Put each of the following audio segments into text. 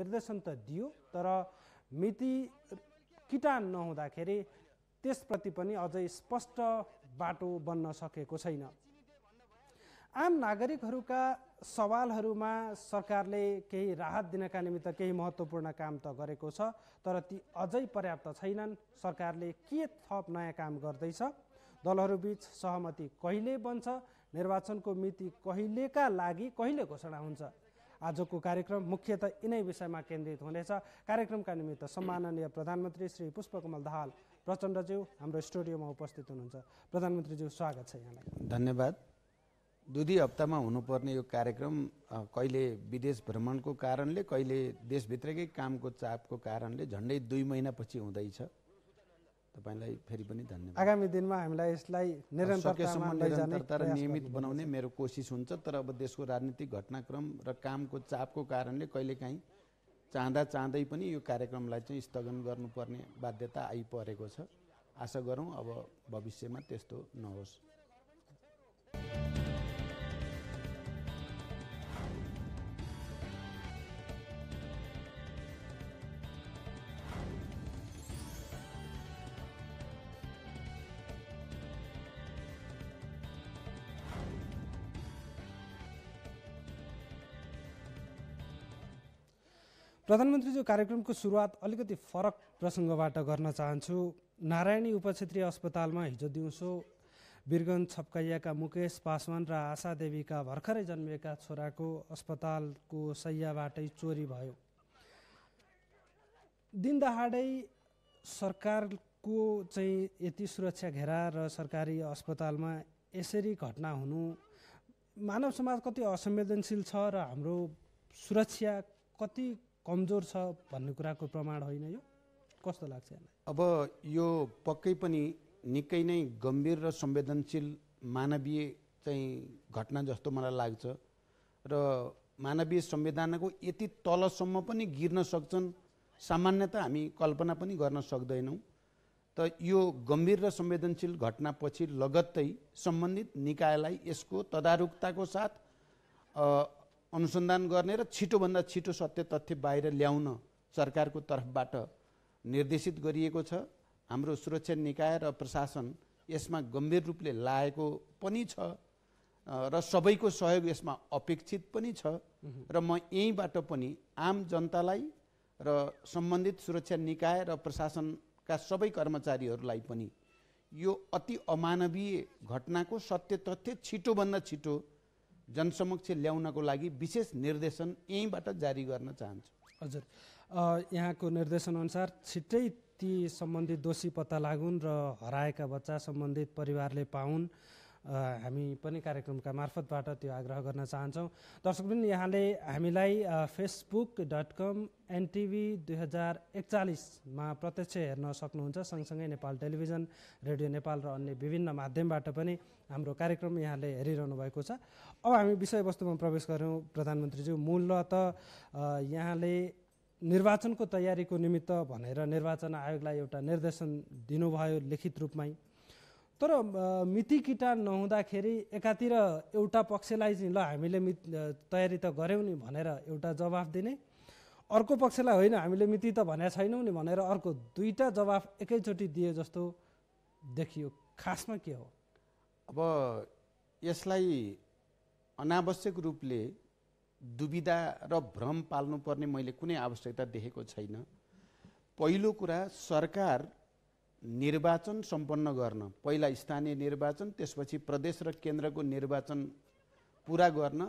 निर्देशन त दियो तर मिति किटान नहुँदाखेरि त्यसप्रति पनि अझै स्पष्ट बाटो बन्न सकेको छैन आम नागरिकहरूका सवालहरूमा सरकारले केही राहत दिनका निमित्त केही महत्त्वपूर्ण काम त गरेको छ तर ती अझै पर्याप्त छैनन् सरकारले के थप नयाँ काम गर्दैछ दलहरूबीच सहमति कहिले बन्छ निर्वाचनको मिति कहिलेका लागि कहिले घोषणा हुन्छ आजको कार्यक्रम मुख्यत यिनै विषयमा केन्द्रित हुनेछ कार्यक्रमका निमित्त सम्माननीय प्रधानमन्त्री श्री पुष्पकमल दाहाल प्रचण्डज्यू हाम्रो स्टुडियोमा उपस्थित हुनुहुन्छ प्रधानमन्त्रीज्यू स्वागत छ यहाँलाई धन्यवाद दुई दुई हप्तामा हुनुपर्ने यो कार्यक्रम कहिले विदेश भ्रमणको कारणले कहिले देशभित्रकै कामको चापको कारणले झन्डै दुई महिनापछि हुँदैछ तपाईँलाई फेरि पनि धन्यवाद आगामी दिनमा हामीलाई यसलाई सकेसम्म निरन्तरता र नियमित बनाउने मेरो कोसिस हुन्छ तर अब देशको राजनीतिक घटनाक्रम र कामको चापको कारणले कहिलेकाहीँ चाहँदा चाहँदै पनि यो कार्यक्रमलाई चाहिँ स्थगन गर्नुपर्ने बाध्यता आइपरेको छ आशा गरौँ अब भविष्यमा त्यस्तो नहोस् प्रधानमन्त्रीज्यू कार्यक्रमको सुरुवात अलिकति फरक प्रसङ्गबाट गर्न चाहन्छु नारायणी उपक्षेत्रीय अस्पतालमा हिजो दिउँसो बिरगन छपकैयाका मुकेश पासवान र आशा देवीका भर्खरै जन्मिएका छोराको अस्पतालको सयबाटै चोरी भयो दिनदहाडै सरकारको चाहिँ यति सुरक्षा घेरा र सरकारी अस्पतालमा यसरी घटना हुनु मानव समाज कति असंवेदनशील छ र हाम्रो सुरक्षा कति कमजोर छ भन्ने कुराको प्रमाण होइन यो कस्तो लाग्छ अब यो पक्कै पनि निकै नै गम्भीर र संवेदनशील मानवीय चाहिँ घटना जस्तो मलाई लाग्छ र मानवीय संवेदनाको यति तलसम्म पनि गिर्न सक्छन् सामान्यत हामी कल्पना पनि गर्न सक्दैनौँ त यो गम्भीर र संवेदनशील घटनापछि लगत्तै सम्बन्धित निकायलाई यसको तदारुकताको साथ अनुसन्धान गर्ने र छिटोभन्दा छिटो सत्य तथ्य बाहिर ल्याउन सरकारको तर्फबाट निर्देशित गरिएको छ हाम्रो सुरक्षा निकाय र प्रशासन यसमा गम्भीर रूपले लागेको पनि छ र सबैको सहयोग यसमा अपेक्षित पनि छ र म यहीँबाट पनि आम जनतालाई र सम्बन्धित सुरक्षा निकाय र प्रशासनका सबै कर्मचारीहरूलाई पनि यो अति अमानवीय घटनाको सत्य तथ्य छिटोभन्दा छिटो जनसमक्ष ल्याउनको लागि विशेष निर्देशन यहीँबाट जारी गर्न चाहन्छु हजुर यहाँको निर्देशनअनुसार छिट्टै ती सम्बन्धित दोषी पत्ता लागुन् र हराएका बच्चा सम्बन्धित परिवारले पाउन् हामी पनि कार्यक्रमका मार्फतबाट त्यो आग्रह गर्न चाहन्छौँ दर्शकबिन यहाँले हामीलाई फेसबुक डट कम एनटिभी दुई हजार एकचालिसमा प्रत्यक्ष हेर्न सक्नुहुन्छ सँगसँगै नेपाल टेलिभिजन रेडियो नेपाल र अन्य विभिन्न माध्यमबाट पनि हाम्रो कार्यक्रम यहाँले हेरिरहनु भएको छ अब हामी विषयवस्तुमा प्रवेश गऱ्यौँ प्रधानमन्त्रीज्यू मूलत यहाँले निर्वाचनको तयारीको निमित्त भनेर निर्वाचन आयोगलाई एउटा निर्देशन दिनुभयो लिखित रूपमै तर मिति किटान नहुँदाखेरि एकातिर एउटा पक्षलाई चाहिँ ल हामीले मि तयारी त गऱ्यौँ नि भनेर एउटा जवाफ दिने अर्को पक्षलाई होइन हामीले मिति त भनेको छैनौँ नि भनेर अर्को दुईवटा जवाफ एकैचोटि दिए जस्तो देखियो खासमा के हो अब यसलाई अनावश्यक रूपले दुविधा र भ्रम पाल्नुपर्ने मैले कुनै आवश्यकता देखेको छैन पहिलो कुरा सरकार निर्वाचन सम्पन्न गर्न पहिला स्थानीय निर्वाचन त्यसपछि प्रदेश र केन्द्रको निर्वाचन पुरा गर्न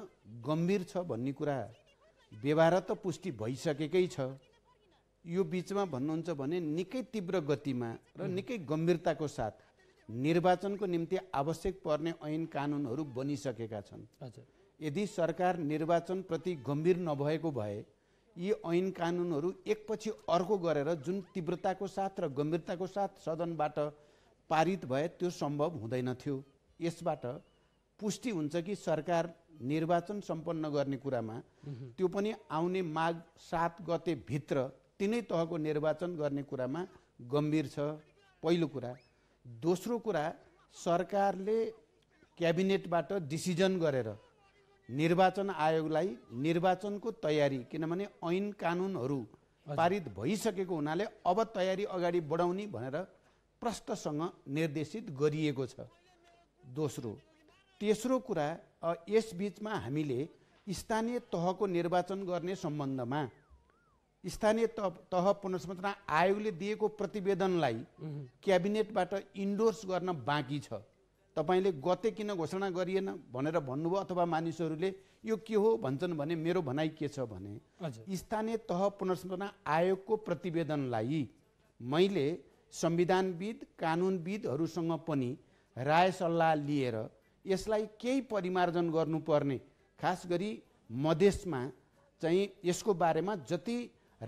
गम्भीर छ भन्ने कुरा व्यवहार त पुष्टि भइसकेकै छ यो बिचमा भन्नुहुन्छ भने निकै तीव्र गतिमा र निकै गम्भीरताको साथ निर्वाचनको निम्ति आवश्यक पर्ने ऐन कानुनहरू बनिसकेका छन् यदि सरकार निर्वाचनप्रति गम्भीर नभएको भए यी ऐन कानुनहरू एकपछि अर्को गरेर जुन तीव्रताको साथ र गम्भीरताको साथ सदनबाट पारित भए त्यो सम्भव हुँदैन थियो यसबाट पुष्टि हुन्छ कि सरकार निर्वाचन सम्पन्न गर्ने कुरामा त्यो पनि आउने माघ सात गते भित्र तिनै तहको निर्वाचन गर्ने कुरामा गम्भीर छ पहिलो कुरा दोस्रो कुरा सरकारले क्याबिनेटबाट डिसिजन गरेर निर्वाचन आयोगलाई निर्वाचनको तयारी किनभने ऐन कानुनहरू पारित भइसकेको हुनाले अब तयारी अगाडि बढाउने भनेर प्रष्टसँग निर्देशित गरिएको छ दोस्रो तेस्रो कुरा यस बिचमा हामीले स्थानीय तहको निर्वाचन गर्ने सम्बन्धमा स्थानीय तह तह पुनर्संरचना आयोगले दिएको प्रतिवेदनलाई क्याबिनेटबाट इन्डोर्स गर्न बाँकी छ तपाईँले गते किन घोषणा गरिएन भनेर भन्नुभयो अथवा मानिसहरूले यो के हो भन्छन् भने मेरो भनाइ के छ भने स्थानीय तह पुनर्संरचना आयोगको प्रतिवेदनलाई मैले संविधानविद कानुनविदहरूसँग पनि राय सल्लाह लिएर यसलाई केही परिमार्जन गर्नुपर्ने खास गरी मधेसमा चाहिँ यसको बारेमा जति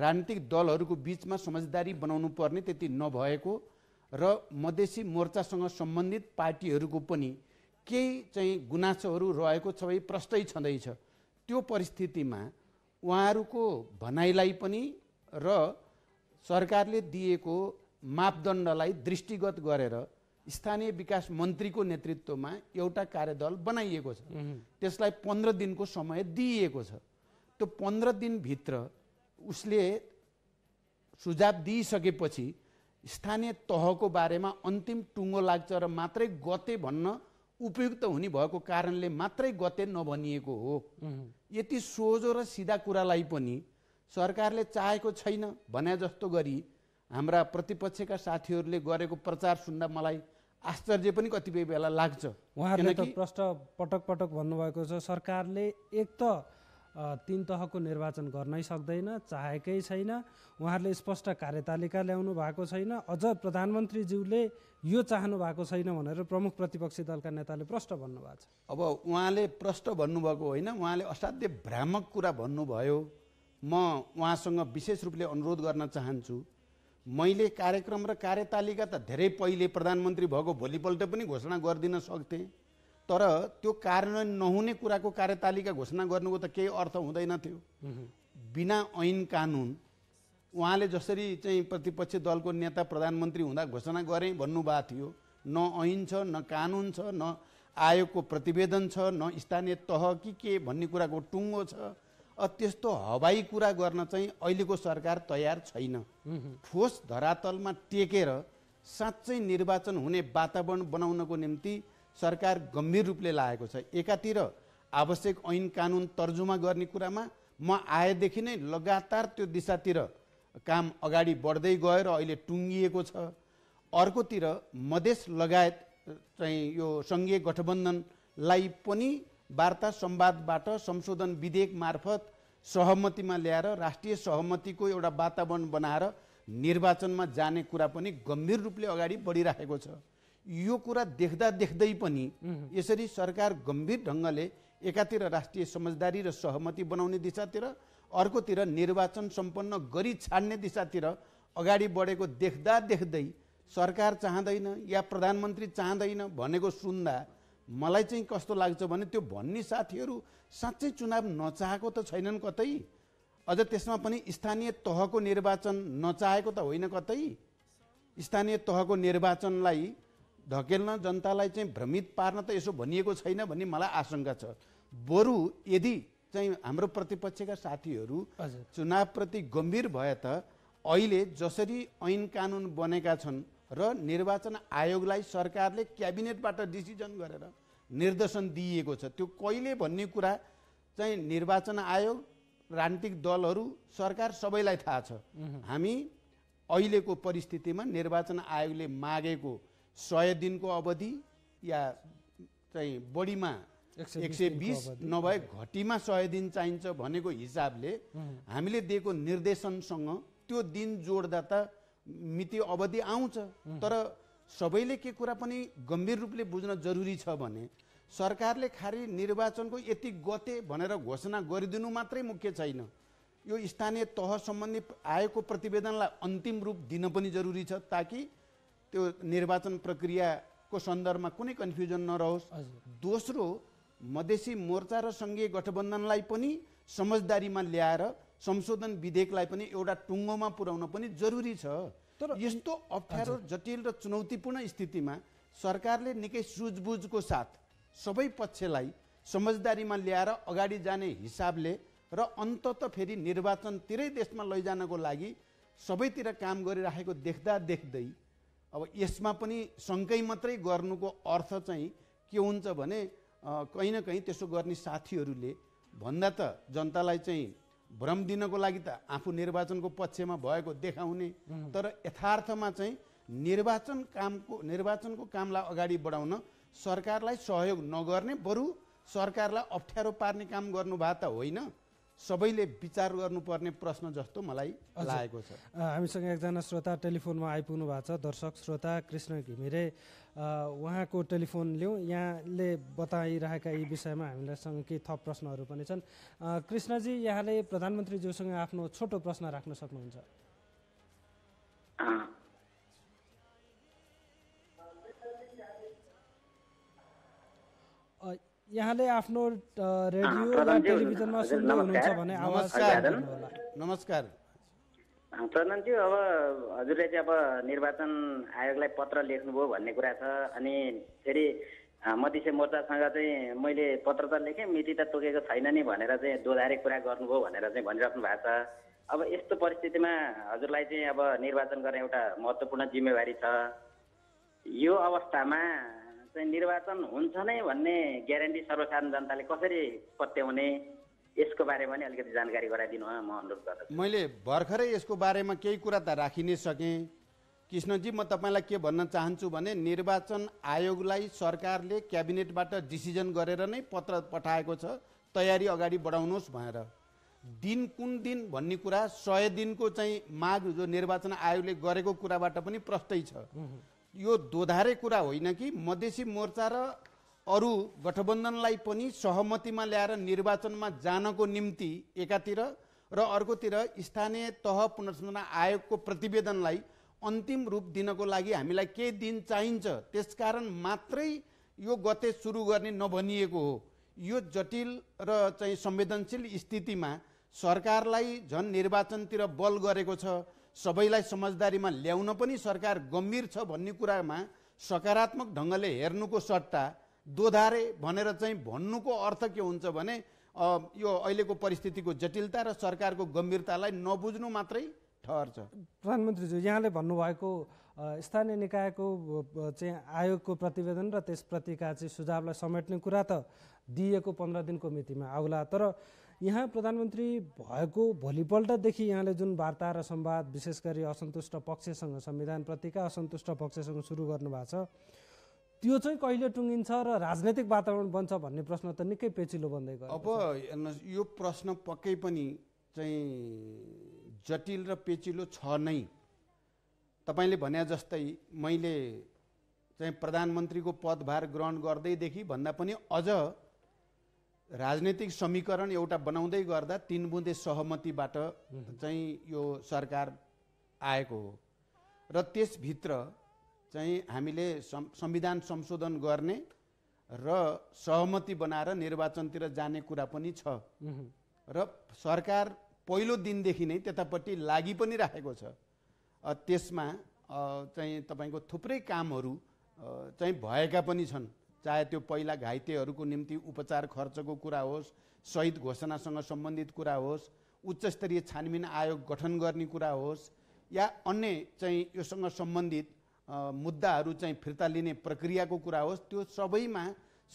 राजनीतिक दलहरूको बिचमा समझदारी बनाउनु पर्ने त्यति नभएको र मधेसी मोर्चासँग सम्बन्धित पार्टीहरूको पनि केही चाहिँ गुनासोहरू रहेको छ भने प्रष्टै छँदैछ त्यो परिस्थितिमा उहाँहरूको भनाइलाई पनि र सरकारले दिएको मापदण्डलाई दृष्टिगत गरेर स्थानीय विकास मन्त्रीको नेतृत्वमा एउटा कार्यदल बनाइएको छ त्यसलाई पन्ध्र दिनको समय दिइएको छ त्यो पन्ध्र दिनभित्र उसले सुझाव दिइसकेपछि स्थानीय तहको बारेमा अन्तिम टुङ्गो लाग्छ र मात्रै गते भन्न उपयुक्त हुने भएको कारणले मात्रै गते नभनिएको हो यति सोझो र सिधा कुरालाई पनि सरकारले चाहेको छैन भने जस्तो गरी हाम्रा प्रतिपक्षका साथीहरूले गरेको प्रचार सुन्दा मलाई आश्चर्य पनि कतिपय बेला लाग्छ उहाँहरूले प्रश्न पटक पटक भन्नुभएको छ सरकारले एक त तिन तहको निर्वाचन गर्नै सक्दैन चाहेकै छैन उहाँहरूले स्पष्ट कार्यतालिका ल्याउनु भएको छैन अझ प्रधानमन्त्रीज्यूले यो चाहनु भएको छैन भनेर प्रमुख प्रतिपक्षी दलका नेताले प्रष्ट भन्नुभएको छ अब उहाँले प्रष्ट भन्नुभएको होइन उहाँले असाध्य भ्रामक कुरा भन्नुभयो म उहाँसँग विशेष रूपले अनुरोध गर्न चाहन्छु मैले कार्यक्रम र कार्यतालिका त धेरै पहिले प्रधानमन्त्री भएको भोलिपल्ट पनि घोषणा गरिदिन सक्थेँ तर त्यो कार्यान्वयन नहुने कुराको कार्यतालिका घोषणा गर्नुको त केही अर्थ हुँदैन थियो बिना ऐन कानुन उहाँले जसरी चाहिँ प्रतिपक्षी दलको नेता प्रधानमन्त्री हुँदा घोषणा गरे भन्नुभएको थियो न ऐन छ न कानुन छ न आयोगको प्रतिवेदन छ न स्थानीय तह कि के भन्ने कुराको टुङ्गो छ त्यस्तो हवाई कुरा गर्न चाहिँ अहिलेको सरकार तयार छैन ठोस धरातलमा टेकेर साँच्चै निर्वाचन हुने वातावरण बनाउनको निम्ति सरकार गम्भीर रूपले लागेको छ एकातिर आवश्यक ऐन कानुन तर्जुमा गर्ने कुरामा म आएदेखि नै लगातार त्यो दिशातिर काम अगाडि बढ्दै गयो र अहिले टुङ्गिएको छ अर्कोतिर मधेस लगायत चाहिँ यो सङ्घीय गठबन्धनलाई पनि वार्ता संवादबाट संशोधन विधेयक मार्फत सहमतिमा ल्याएर राष्ट्रिय सहमतिको एउटा वातावरण बनाएर निर्वाचनमा जाने कुरा पनि गम्भीर रूपले अगाडि बढिराखेको छ यो कुरा देख्दा देख्दै पनि यसरी सरकार गम्भीर ढङ्गले एकातिर राष्ट्रिय समझदारी र सहमति बनाउने दिशातिर अर्कोतिर निर्वाचन सम्पन्न गरी छाड्ने दिशातिर अगाडि बढेको देख्दा देख्दै सरकार चाहँदैन या प्रधानमन्त्री चाहँदैन भनेको सुन्दा मलाई चाहिँ कस्तो लाग्छ भने त्यो भन्ने साथीहरू साँच्चै चुनाव नचाहेको त छैनन् कतै अझ त्यसमा पनि स्थानीय तहको निर्वाचन नचाहेको त होइन कतै स्थानीय तहको निर्वाचनलाई धकेल्न जनतालाई चाहिँ भ्रमित पार्न त यसो भनिएको छैन भन्ने मलाई आशंका छ बरु यदि चाहिँ हाम्रो प्रतिपक्षका साथीहरू चुनावप्रति गम्भीर भए त अहिले जसरी ऐन कानुन बनेका छन् र निर्वाचन आयोगलाई सरकारले क्याबिनेटबाट डिसिजन गरेर निर्देशन दिइएको छ त्यो कहिले भन्ने कुरा चाहिँ निर्वाचन आयोग राजनीतिक दलहरू सरकार सबैलाई थाहा छ हामी अहिलेको परिस्थितिमा निर्वाचन आयोगले मागेको सय दिनको अवधि या चाहिँ बढीमा एक सय बिस नभए घटीमा सय दिन चाहिन्छ भनेको हिसाबले हामीले दिएको निर्देशनसँग त्यो दिन जोड्दा त मिति अवधि आउँछ तर सबैले के कुरा पनि गम्भीर रूपले बुझ्न जरुरी छ भने सरकारले खालि निर्वाचनको यति गते भनेर घोषणा गरिदिनु मात्रै मुख्य छैन यो स्थानीय तह सम्बन्धी आएको प्रतिवेदनलाई अन्तिम रूप दिन पनि जरुरी छ ताकि त्यो निर्वाचन प्रक्रियाको सन्दर्भमा कुनै कन्फ्युजन नरहोस् दोस्रो मधेसी मोर्चा र सङ्घीय गठबन्धनलाई पनि समझदारीमा ल्याएर संशोधन विधेयकलाई पनि एउटा टुङ्गोमा पुर्याउन पनि जरुरी छ तर यस्तो अप्ठ्यारो जटिल र चुनौतीपूर्ण स्थितिमा सरकारले निकै सुझबुझको साथ सबै पक्षलाई समझदारीमा ल्याएर अगाडि जाने हिसाबले र अन्तत फेरि निर्वाचनतिरै देशमा लैजानको लागि सबैतिर काम गरिराखेको देख्दा देख्दै अब यसमा पनि सँगै मात्रै गर्नुको अर्थ चाहिँ के हुन्छ भने कहीँ न कहीँ त्यसो गर्ने साथीहरूले भन्दा त जनतालाई चाहिँ भ्रम दिनको लागि त आफू निर्वाचनको पक्षमा भएको देखाउने तर यथार्थमा चाहिँ निर्वाचन कामको निर्वाचनको कामलाई अगाडि बढाउन सरकारलाई सहयोग नगर्ने बरु सरकारलाई अप्ठ्यारो पार्ने काम गर्नु त होइन सबैले विचार गर्नुपर्ने प्रश्न जस्तो मलाई लागेको छ हामीसँग एकजना श्रोता टेलिफोनमा आइपुग्नु भएको छ दर्शक श्रोता कृष्ण घिमिरे उहाँको टेलिफोन लिउँ यहाँले बताइरहेका यी विषयमा हामीलाईसँग केही थप प्रश्नहरू पनि छन् कृष्णजी यहाँले प्रधानमन्त्रीज्यूसँग आफ्नो छोटो प्रश्न राख्न सक्नुहुन्छ यहाँले आफ्नो रेडियो र टेलिभिजनमा सुन्दै हुनुहुन्छ भने नमस्कार नमस्कार प्रधानजी अब हजुरले चाहिँ अब निर्वाचन आयोगलाई पत्र लेख्नुभयो भन्ने कुरा छ अनि फेरि मधेसी मोर्चासँग चाहिँ मैले पत्र त लेखेँ मिति त तोकेको छैन नि भनेर चाहिँ दोधारे कुरा गर्नुभयो भनेर चाहिँ भनिराख्नु भएको छ अब यस्तो परिस्थितिमा हजुरलाई चाहिँ अब निर्वाचन गर्ने एउटा महत्त्वपूर्ण जिम्मेवारी छ यो अवस्थामा निर्वाचन हुन्छ नै भन्ने ग्यारेन्टी सर्वसाधारण जनताले कसरी पत्याउने यसको बारेमा नि अलिकति जानकारी गराइदिनु म अनुरोध गर्दछु मैले भर्खरै यसको बारेमा केही कुरा त राखि नै सकेँ कृष्णजी म तपाईँलाई के भन्न चाहन्छु भने निर्वाचन आयोगलाई सरकारले क्याबिनेटबाट डिसिजन गरेर नै पत्र पठाएको छ तयारी अगाडि बढाउनुहोस् भनेर दिन कुन दिन भन्ने कुरा सय दिनको चाहिँ माग जो निर्वाचन आयोगले गरेको कुराबाट पनि प्रष्टै छ यो दोधारे कुरा होइन कि मधेसी मोर्चा र अरू गठबन्धनलाई पनि सहमतिमा ल्याएर निर्वाचनमा जानको निम्ति एकातिर र अर्कोतिर स्थानीय तह पुनर्संरचना आयोगको प्रतिवेदनलाई अन्तिम रूप दिनको लागि हामीलाई केही दिन चाहिन्छ त्यसकारण मात्रै यो गते सुरु गर्ने नभनिएको हो यो जटिल र चाहिँ संवेदनशील स्थितिमा सरकारलाई झन् निर्वाचनतिर बल गरेको छ सबैलाई समझदारीमा ल्याउन पनि सरकार गम्भीर छ भन्ने कुरामा सकारात्मक ढङ्गले हेर्नुको सट्टा दोधारे भनेर चाहिँ भन्नुको अर्थ के हुन्छ भने यो अहिलेको परिस्थितिको जटिलता र सरकारको गम्भीरतालाई नबुझ्नु मात्रै ठहर छ प्रधानमन्त्रीज्यू यहाँले भन्नुभएको स्थानीय निकायको चाहिँ आयोगको प्रतिवेदन र त्यसप्रतिका चाहिँ सुझावलाई समेट्ने कुरा त दिएको पन्ध्र दिनको मितिमा आउला तर यहाँ प्रधानमन्त्री भएको भोलिपल्टदेखि यहाँले जुन वार्ता र संवाद विशेष गरी असन्तुष्ट पक्षसँग संविधानप्रतिका असन्तुष्ट पक्षसँग सुरु गर्नुभएको छ त्यो चाहिँ कहिले टुङ्गिन्छ र राजनैतिक वातावरण बन्छ भन्ने प्रश्न त निकै पेचिलो बन्दै गयो अब हेर्नुहोस् यो प्रश्न पक्कै पनि चाहिँ जटिल र पेचिलो छ नै तपाईँले भने जस्तै मैले चाहिँ प्रधानमन्त्रीको पदभार ग्रहण गर्दैदेखि भन्दा पनि अझ राजनैतिक समीकरण एउटा बनाउँदै गर्दा तिन बुँदे सहमतिबाट चाहिँ यो सरकार आएको हो र त्यसभित्र चाहिँ हामीले संविधान संशोधन गर्ने र सहमति बनाएर निर्वाचनतिर जाने कुरा पनि छ र सरकार पहिलो दिनदेखि नै त्यतापट्टि लागि पनि राखेको छ त्यसमा चाहिँ तपाईँको थुप्रै कामहरू चाहिँ भएका पनि छन् चाहे त्यो पहिला घाइतेहरूको निम्ति उपचार खर्चको कुरा होस् शहीद घोषणासँग सम्बन्धित कुरा होस् उच्चस्तरीय छानबिन आयोग गठन गर्ने कुरा होस् या अन्य चाहिँ योसँग सम्बन्धित मुद्दाहरू चाहिँ फिर्ता लिने प्रक्रियाको कुरा होस् त्यो सबैमा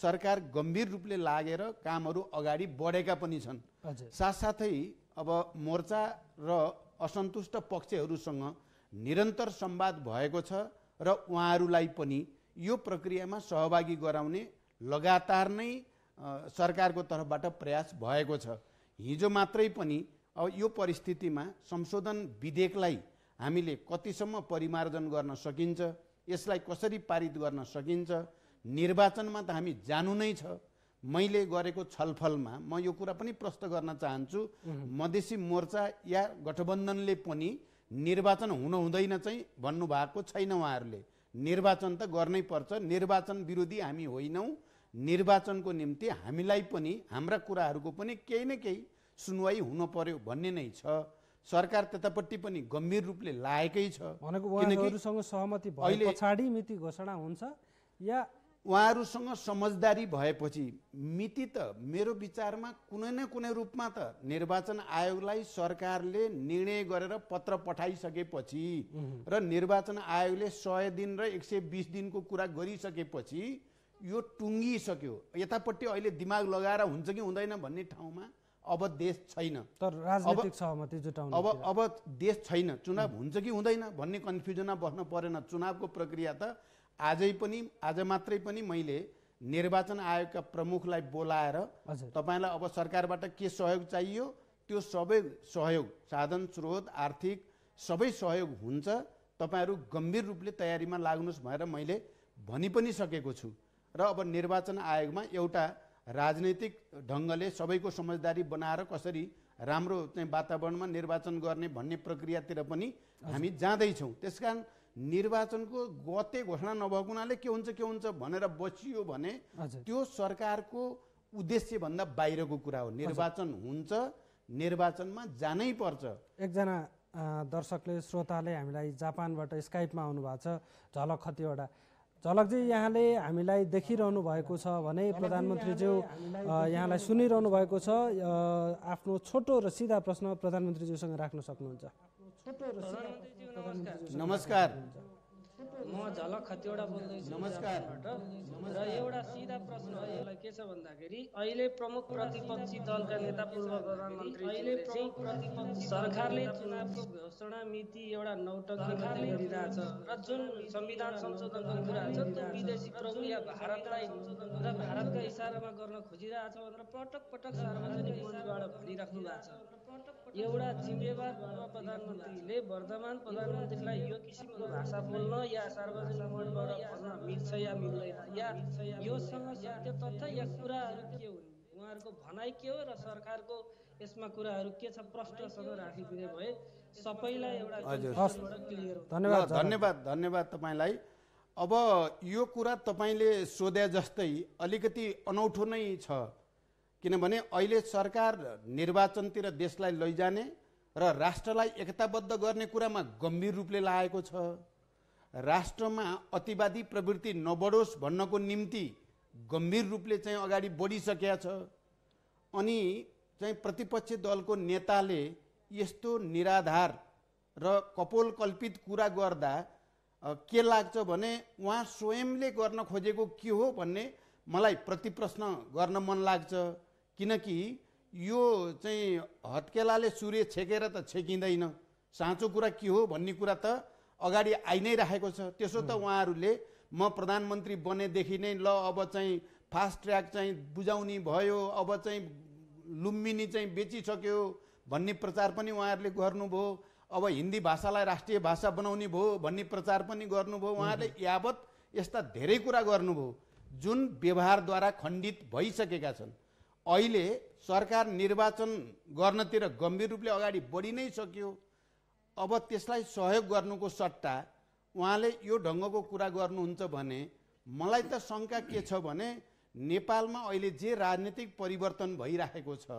सरकार गम्भीर रूपले लागेर कामहरू अगाडि बढेका पनि छन् साथसाथै अब मोर्चा र असन्तुष्ट पक्षहरूसँग निरन्तर सम्वाद भएको छ र उहाँहरूलाई पनि यो प्रक्रियामा सहभागी गराउने लगातार नै सरकारको तर्फबाट प्रयास भएको छ हिजो मात्रै पनि अब यो परिस्थितिमा संशोधन विधेयकलाई हामीले कतिसम्म परिमार्जन गर्न सकिन्छ यसलाई कसरी पारित गर्न सकिन्छ निर्वाचनमा त हामी जानु नै छ मैले गरेको छलफलमा म यो कुरा पनि प्रश्न गर्न चाहन्छु मधेसी मोर्चा या गठबन्धनले पनि निर्वाचन हुन हुँदैन चाहिँ भन्नुभएको छैन उहाँहरूले निर्वाचन त गर्नै पर्छ निर्वाचन विरोधी हामी होइनौँ निर्वाचनको निम्ति हामीलाई पनि हाम्रा कुराहरूको पनि केही न केही सुनवाई हुन पर्यो भन्ने नै छ सरकार त्यतापट्टि पनि गम्भीर रूपले लागेकै छ भनेको सहमति अहिले मिति घोषणा हुन्छ या उहाँहरूसँग समझदारी भएपछि मिति त मेरो विचारमा कुनै न कुनै रूपमा त निर्वाचन आयोगलाई सरकारले निर्णय गरेर पत्र पठाइसकेपछि र निर्वाचन आयोगले सय दिन र एक सय बिस दिनको कुरा गरिसकेपछि यो टुङ्गिसक्यो यतापट्टि अहिले दिमाग लगाएर हुन्छ कि हुँदैन भन्ने ठाउँमा अब देश छैन तर राजनीतिक सहमति जुटाउनु अब अब देश छैन चुनाव हुन्छ कि हुँदैन भन्ने कन्फ्युजनमा बस्न परेन चुनावको प्रक्रिया त आजै पनि आज मात्रै पनि मैले निर्वाचन आयोगका प्रमुखलाई बोलाएर तपाईँलाई अब सरकारबाट के सहयोग चाहियो त्यो सबै सहयोग साधन स्रोत आर्थिक सबै सहयोग हुन्छ तपाईँहरू गम्भीर रूपले तयारीमा लाग्नुहोस् भनेर मैले भनि पनि सकेको छु र अब निर्वाचन आयोगमा एउटा राजनैतिक ढङ्गले सबैको समझदारी बनाएर कसरी राम्रो चाहिँ वातावरणमा निर्वाचन गर्ने भन्ने प्रक्रियातिर पनि हामी जाँदैछौँ त्यस कारण निर्वाचनको गते घोषणा नभएको हुनाले के हुन्छ के हुन्छ भनेर बचियो भने त्यो सरकारको उद्देश्यभन्दा बाहिरको कुरा हो निर्वाचन हुन्छ निर्वाचनमा जानै पर्छ एकजना दर्शकले श्रोताले हामीलाई जापानबाट स्काइपमा आउनु भएको छ झलक झलक झलकजी यहाँले हामीलाई देखिरहनु भएको छ भने प्रधानमन्त्रीज्यू यहाँलाई सुनिरहनु भएको छ आफ्नो छोटो र सिधा प्रश्न प्रधानमन्त्रीज्यूसँग राख्न सक्नुहुन्छ नमस्कार म झलक खतिवटा बोल्दैछु नमस्कार र एउटा सिधा प्रश्न हो यसलाई के छ भन्दाखेरि अहिले प्रमुख प्रतिपक्षी दलका नेता पूर्व प्रधानमन्त्री अहिले प्रमुख प्रतिपक्षी सरकारले चुनावको घोषणा मिति एउटा नौटक सरकारले र जुन संविधान संशोधनको कुरा छ त्यो विदेशी प्रक्रिया भारतलाई र भारतका इसारामा गर्न खोजिरहेछ भनेर पटक पटक सार्वजनिक मञ्चबाट भनिराख्नु भएको छ एउटा जिम्मेवार पूर्व प्रधानमन्त्रीले वर्तमान प्रधानमन्त्रीलाई यो किसिमको भाषा बोल्न या सार्वजनिक मलद्वारा भन्न मिल्छ या मिल्दैन या योसँग सत्य तथ्य या कुराहरू के हुन् उहाँहरूको भनाइ के हो र सरकारको यसमा कुराहरू के छ प्रश्नसँग राखिदिने भए सबैलाई एउटा धन्यवाद धन्यवाद धन्यवाद तपाईँलाई अब यो कुरा तपाईँले सोधे जस्तै अलिकति अनौठो नै छ किनभने अहिले सरकार निर्वाचनतिर देशलाई लैजाने र राष्ट्रलाई एकताबद्ध गर्ने कुरामा गम्भीर रूपले लागेको छ राष्ट्रमा अतिवादी प्रवृत्ति नबढोस् भन्नको निम्ति गम्भीर रूपले चाहिँ अगाडि बढिसकेका छ अनि चाहिँ प्रतिपक्षी दलको नेताले यस्तो निराधार र कपोलकल्पित कुरा गर्दा के लाग्छ भने उहाँ स्वयंले गर्न खोजेको के हो भन्ने मलाई प्रतिप्रश्न गर्न मन लाग्छ किनकि यो चाहिँ हत्केलाले सूर्य छेकेर त छेकिँदैन साँचो कुरा के हो भन्ने कुरा त अगाडि आइ नै राखेको छ त्यसो त उहाँहरूले म प्रधानमन्त्री बनेदेखि नै ल अब चाहिँ फास्ट ट्र्याक चाहिँ बुझाउने भयो अब चाहिँ लुम्बिनी चाहिँ बेचिसक्यो भन्ने प्रचार पनि उहाँहरूले गर्नुभयो अब हिन्दी भाषालाई राष्ट्रिय भाषा बनाउने भयो भन्ने प्रचार पनि गर्नुभयो उहाँहरूले यावत यस्ता धेरै कुरा गर्नुभयो जुन व्यवहारद्वारा खण्डित भइसकेका छन् अहिले सरकार निर्वाचन गर्नतिर गम्भीर रूपले अगाडि बढी नै सक्यो अब त्यसलाई सहयोग गर्नुको सट्टा उहाँले यो ढङ्गको कुरा गर्नुहुन्छ भने मलाई त शङ्का के छ भने नेपालमा अहिले जे राजनीतिक परिवर्तन भइराखेको छ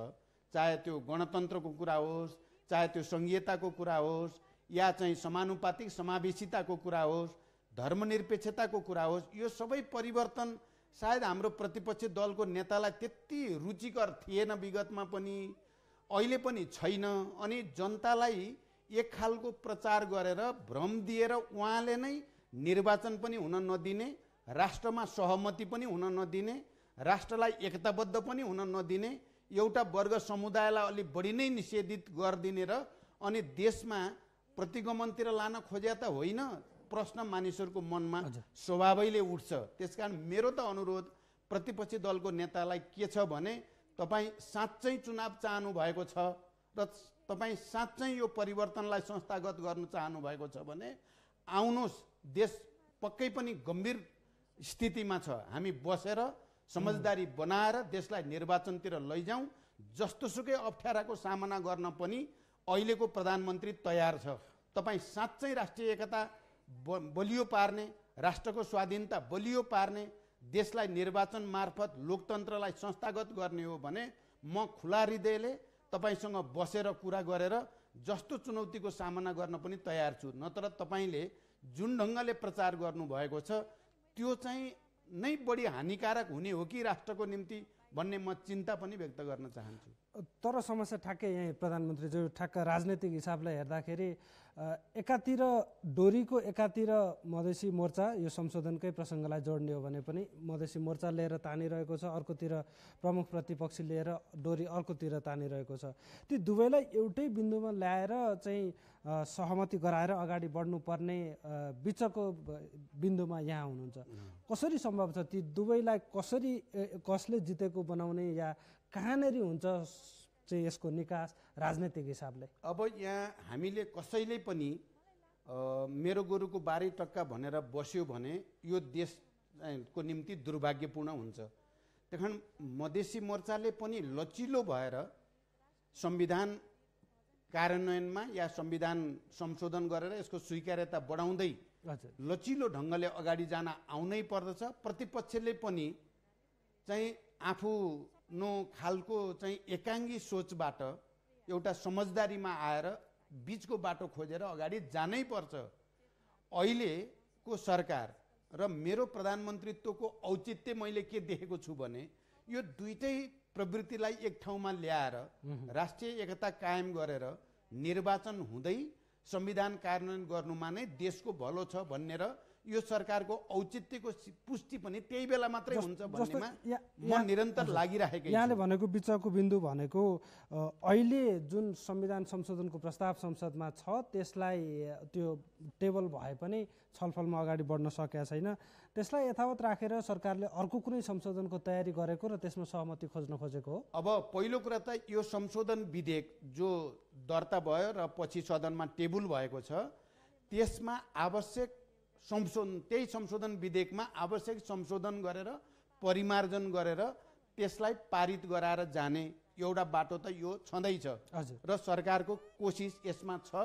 चाहे त्यो गणतन्त्रको कुरा होस् चाहे त्यो सङ्घीयताको कुरा होस् या चाहिँ समानुपातिक समावेशिताको कुरा होस् धर्मनिरपेक्षताको कुरा होस् यो सबै परिवर्तन सायद हाम्रो प्रतिपक्षी दलको नेतालाई त्यति रुचिकर थिएन विगतमा पनि अहिले पनि छैन अनि जनतालाई एक खालको प्रचार गरेर भ्रम दिएर उहाँले नै निर्वाचन पनि हुन नदिने राष्ट्रमा सहमति पनि हुन नदिने राष्ट्रलाई एकताबद्ध पनि हुन नदिने एउटा वर्ग समुदायलाई अलिक बढी नै निषेधित गरिदिने र अनि देशमा प्रतिगमनतिर लान खोज्या त होइन प्रश्न मानिसहरूको मनमा स्वभावैले उठ्छ त्यसकारण मेरो त अनुरोध प्रतिपक्षी दलको नेतालाई के छ भने तपाईँ साँच्चै चुनाव चाहनु भएको छ र तपाईँ साँच्चै यो परिवर्तनलाई संस्थागत गर्न चाहनुभएको छ भने आउनुहोस् देश पक्कै पनि गम्भीर स्थितिमा छ हामी बसेर समझदारी बनाएर देशलाई निर्वाचनतिर लैजाउँ जस्तोसुकै अप्ठ्याराको सामना गर्न पनि अहिलेको प्रधानमन्त्री तयार छ तपाईँ साँच्चै राष्ट्रिय एकता बलियो पार्ने राष्ट्रको स्वाधीनता बलियो पार्ने देशलाई निर्वाचन मार्फत लोकतन्त्रलाई संस्थागत गर्ने हो भने म खुला हृदयले तपाईँसँग बसेर कुरा गरेर जस्तो चुनौतीको सामना गर्न पनि तयार छु नत्र तपाईँले जुन ढङ्गले प्रचार गर्नुभएको छ त्यो चाहिँ नै बढी हानिकारक हुने हो कि राष्ट्रको निम्ति भन्ने म चिन्ता पनि व्यक्त गर्न चाहन्छु तर समस्या ठ्याक्कै यहीँ प्रधानमन्त्रीज्यू ठ्याक्क राजनैतिक हिसाबलाई हेर्दाखेरि एकातिर डोरीको एकातिर मधेसी मोर्चा यो संशोधनकै प्रसङ्गलाई जोड्ने हो भने पनि मधेसी मोर्चा लिएर तानिरहेको छ अर्कोतिर प्रमुख प्रतिपक्षी लिएर डोरी अर्कोतिर तानिरहेको छ ती दुवैलाई एउटै बिन्दुमा ल्याएर चाहिँ सहमति गराएर अगाडि बढ्नुपर्ने बिचको बिन्दुमा यहाँ हुनुहुन्छ कसरी सम्भव छ ती दुवैलाई कसरी कसले जितेको बनाउने या कहाँनेरि हुन्छ चाहिँ यसको निकास राजनैतिक हिसाबले अब यहाँ हामीले कसैले पनि मेरो गोरुको बाह्रै टक्का भनेर बस्यो भने यो देशको निम्ति दुर्भाग्यपूर्ण हुन्छ त्यस कारण मधेसी मोर्चाले पनि लचिलो भएर संविधान कार्यान्वयनमा या संविधान संशोधन गरेर यसको स्वीकार्यता बढाउँदै लचिलो ढङ्गले अगाडि जान आउनै पर्दछ प्रतिपक्षले पनि चाहिँ आफू नो खालको चाहिँ एकाङ्गी सोचबाट एउटा समझदारीमा आएर बिचको बाटो खोजेर अगाडि जानै पर्छ अहिलेको सरकार र मेरो प्रधानमन्त्रीत्वको औचित्य मैले के देखेको छु भने यो दुइटै प्रवृत्तिलाई एक ठाउँमा ल्याएर राष्ट्रिय एकता कायम गरेर निर्वाचन हुँदै संविधान कार्यान्वयन गर्नुमा नै देशको भलो छ भनेर यो सरकारको औचित्यको पुष्टि पनि त्यही बेला मात्रै हुन्छ भन्नेमा म निरन्तर लागिरहेको यहाँले भनेको बिचको बिन्दु भनेको अहिले जुन संविधान संशोधनको प्रस्ताव संसदमा छ त्यसलाई त्यो टेबल भए पनि छलफलमा अगाडि बढ्न सकेका छैन त्यसलाई यथावत राखेर सरकारले अर्को कुनै संशोधनको तयारी गरेको र त्यसमा सहमति खोज्न खोजेको हो अब पहिलो कुरा त यो संशोधन विधेयक जो दर्ता भयो र पछि सदनमा टेबुल भएको छ त्यसमा आवश्यक संशोधन त्यही संशोधन विधेयकमा आवश्यक संशोधन गरेर परिमार्जन गरेर त्यसलाई पारित गराएर जाने एउटा बाटो त यो छँदैछ र सरकारको कोसिस यसमा छ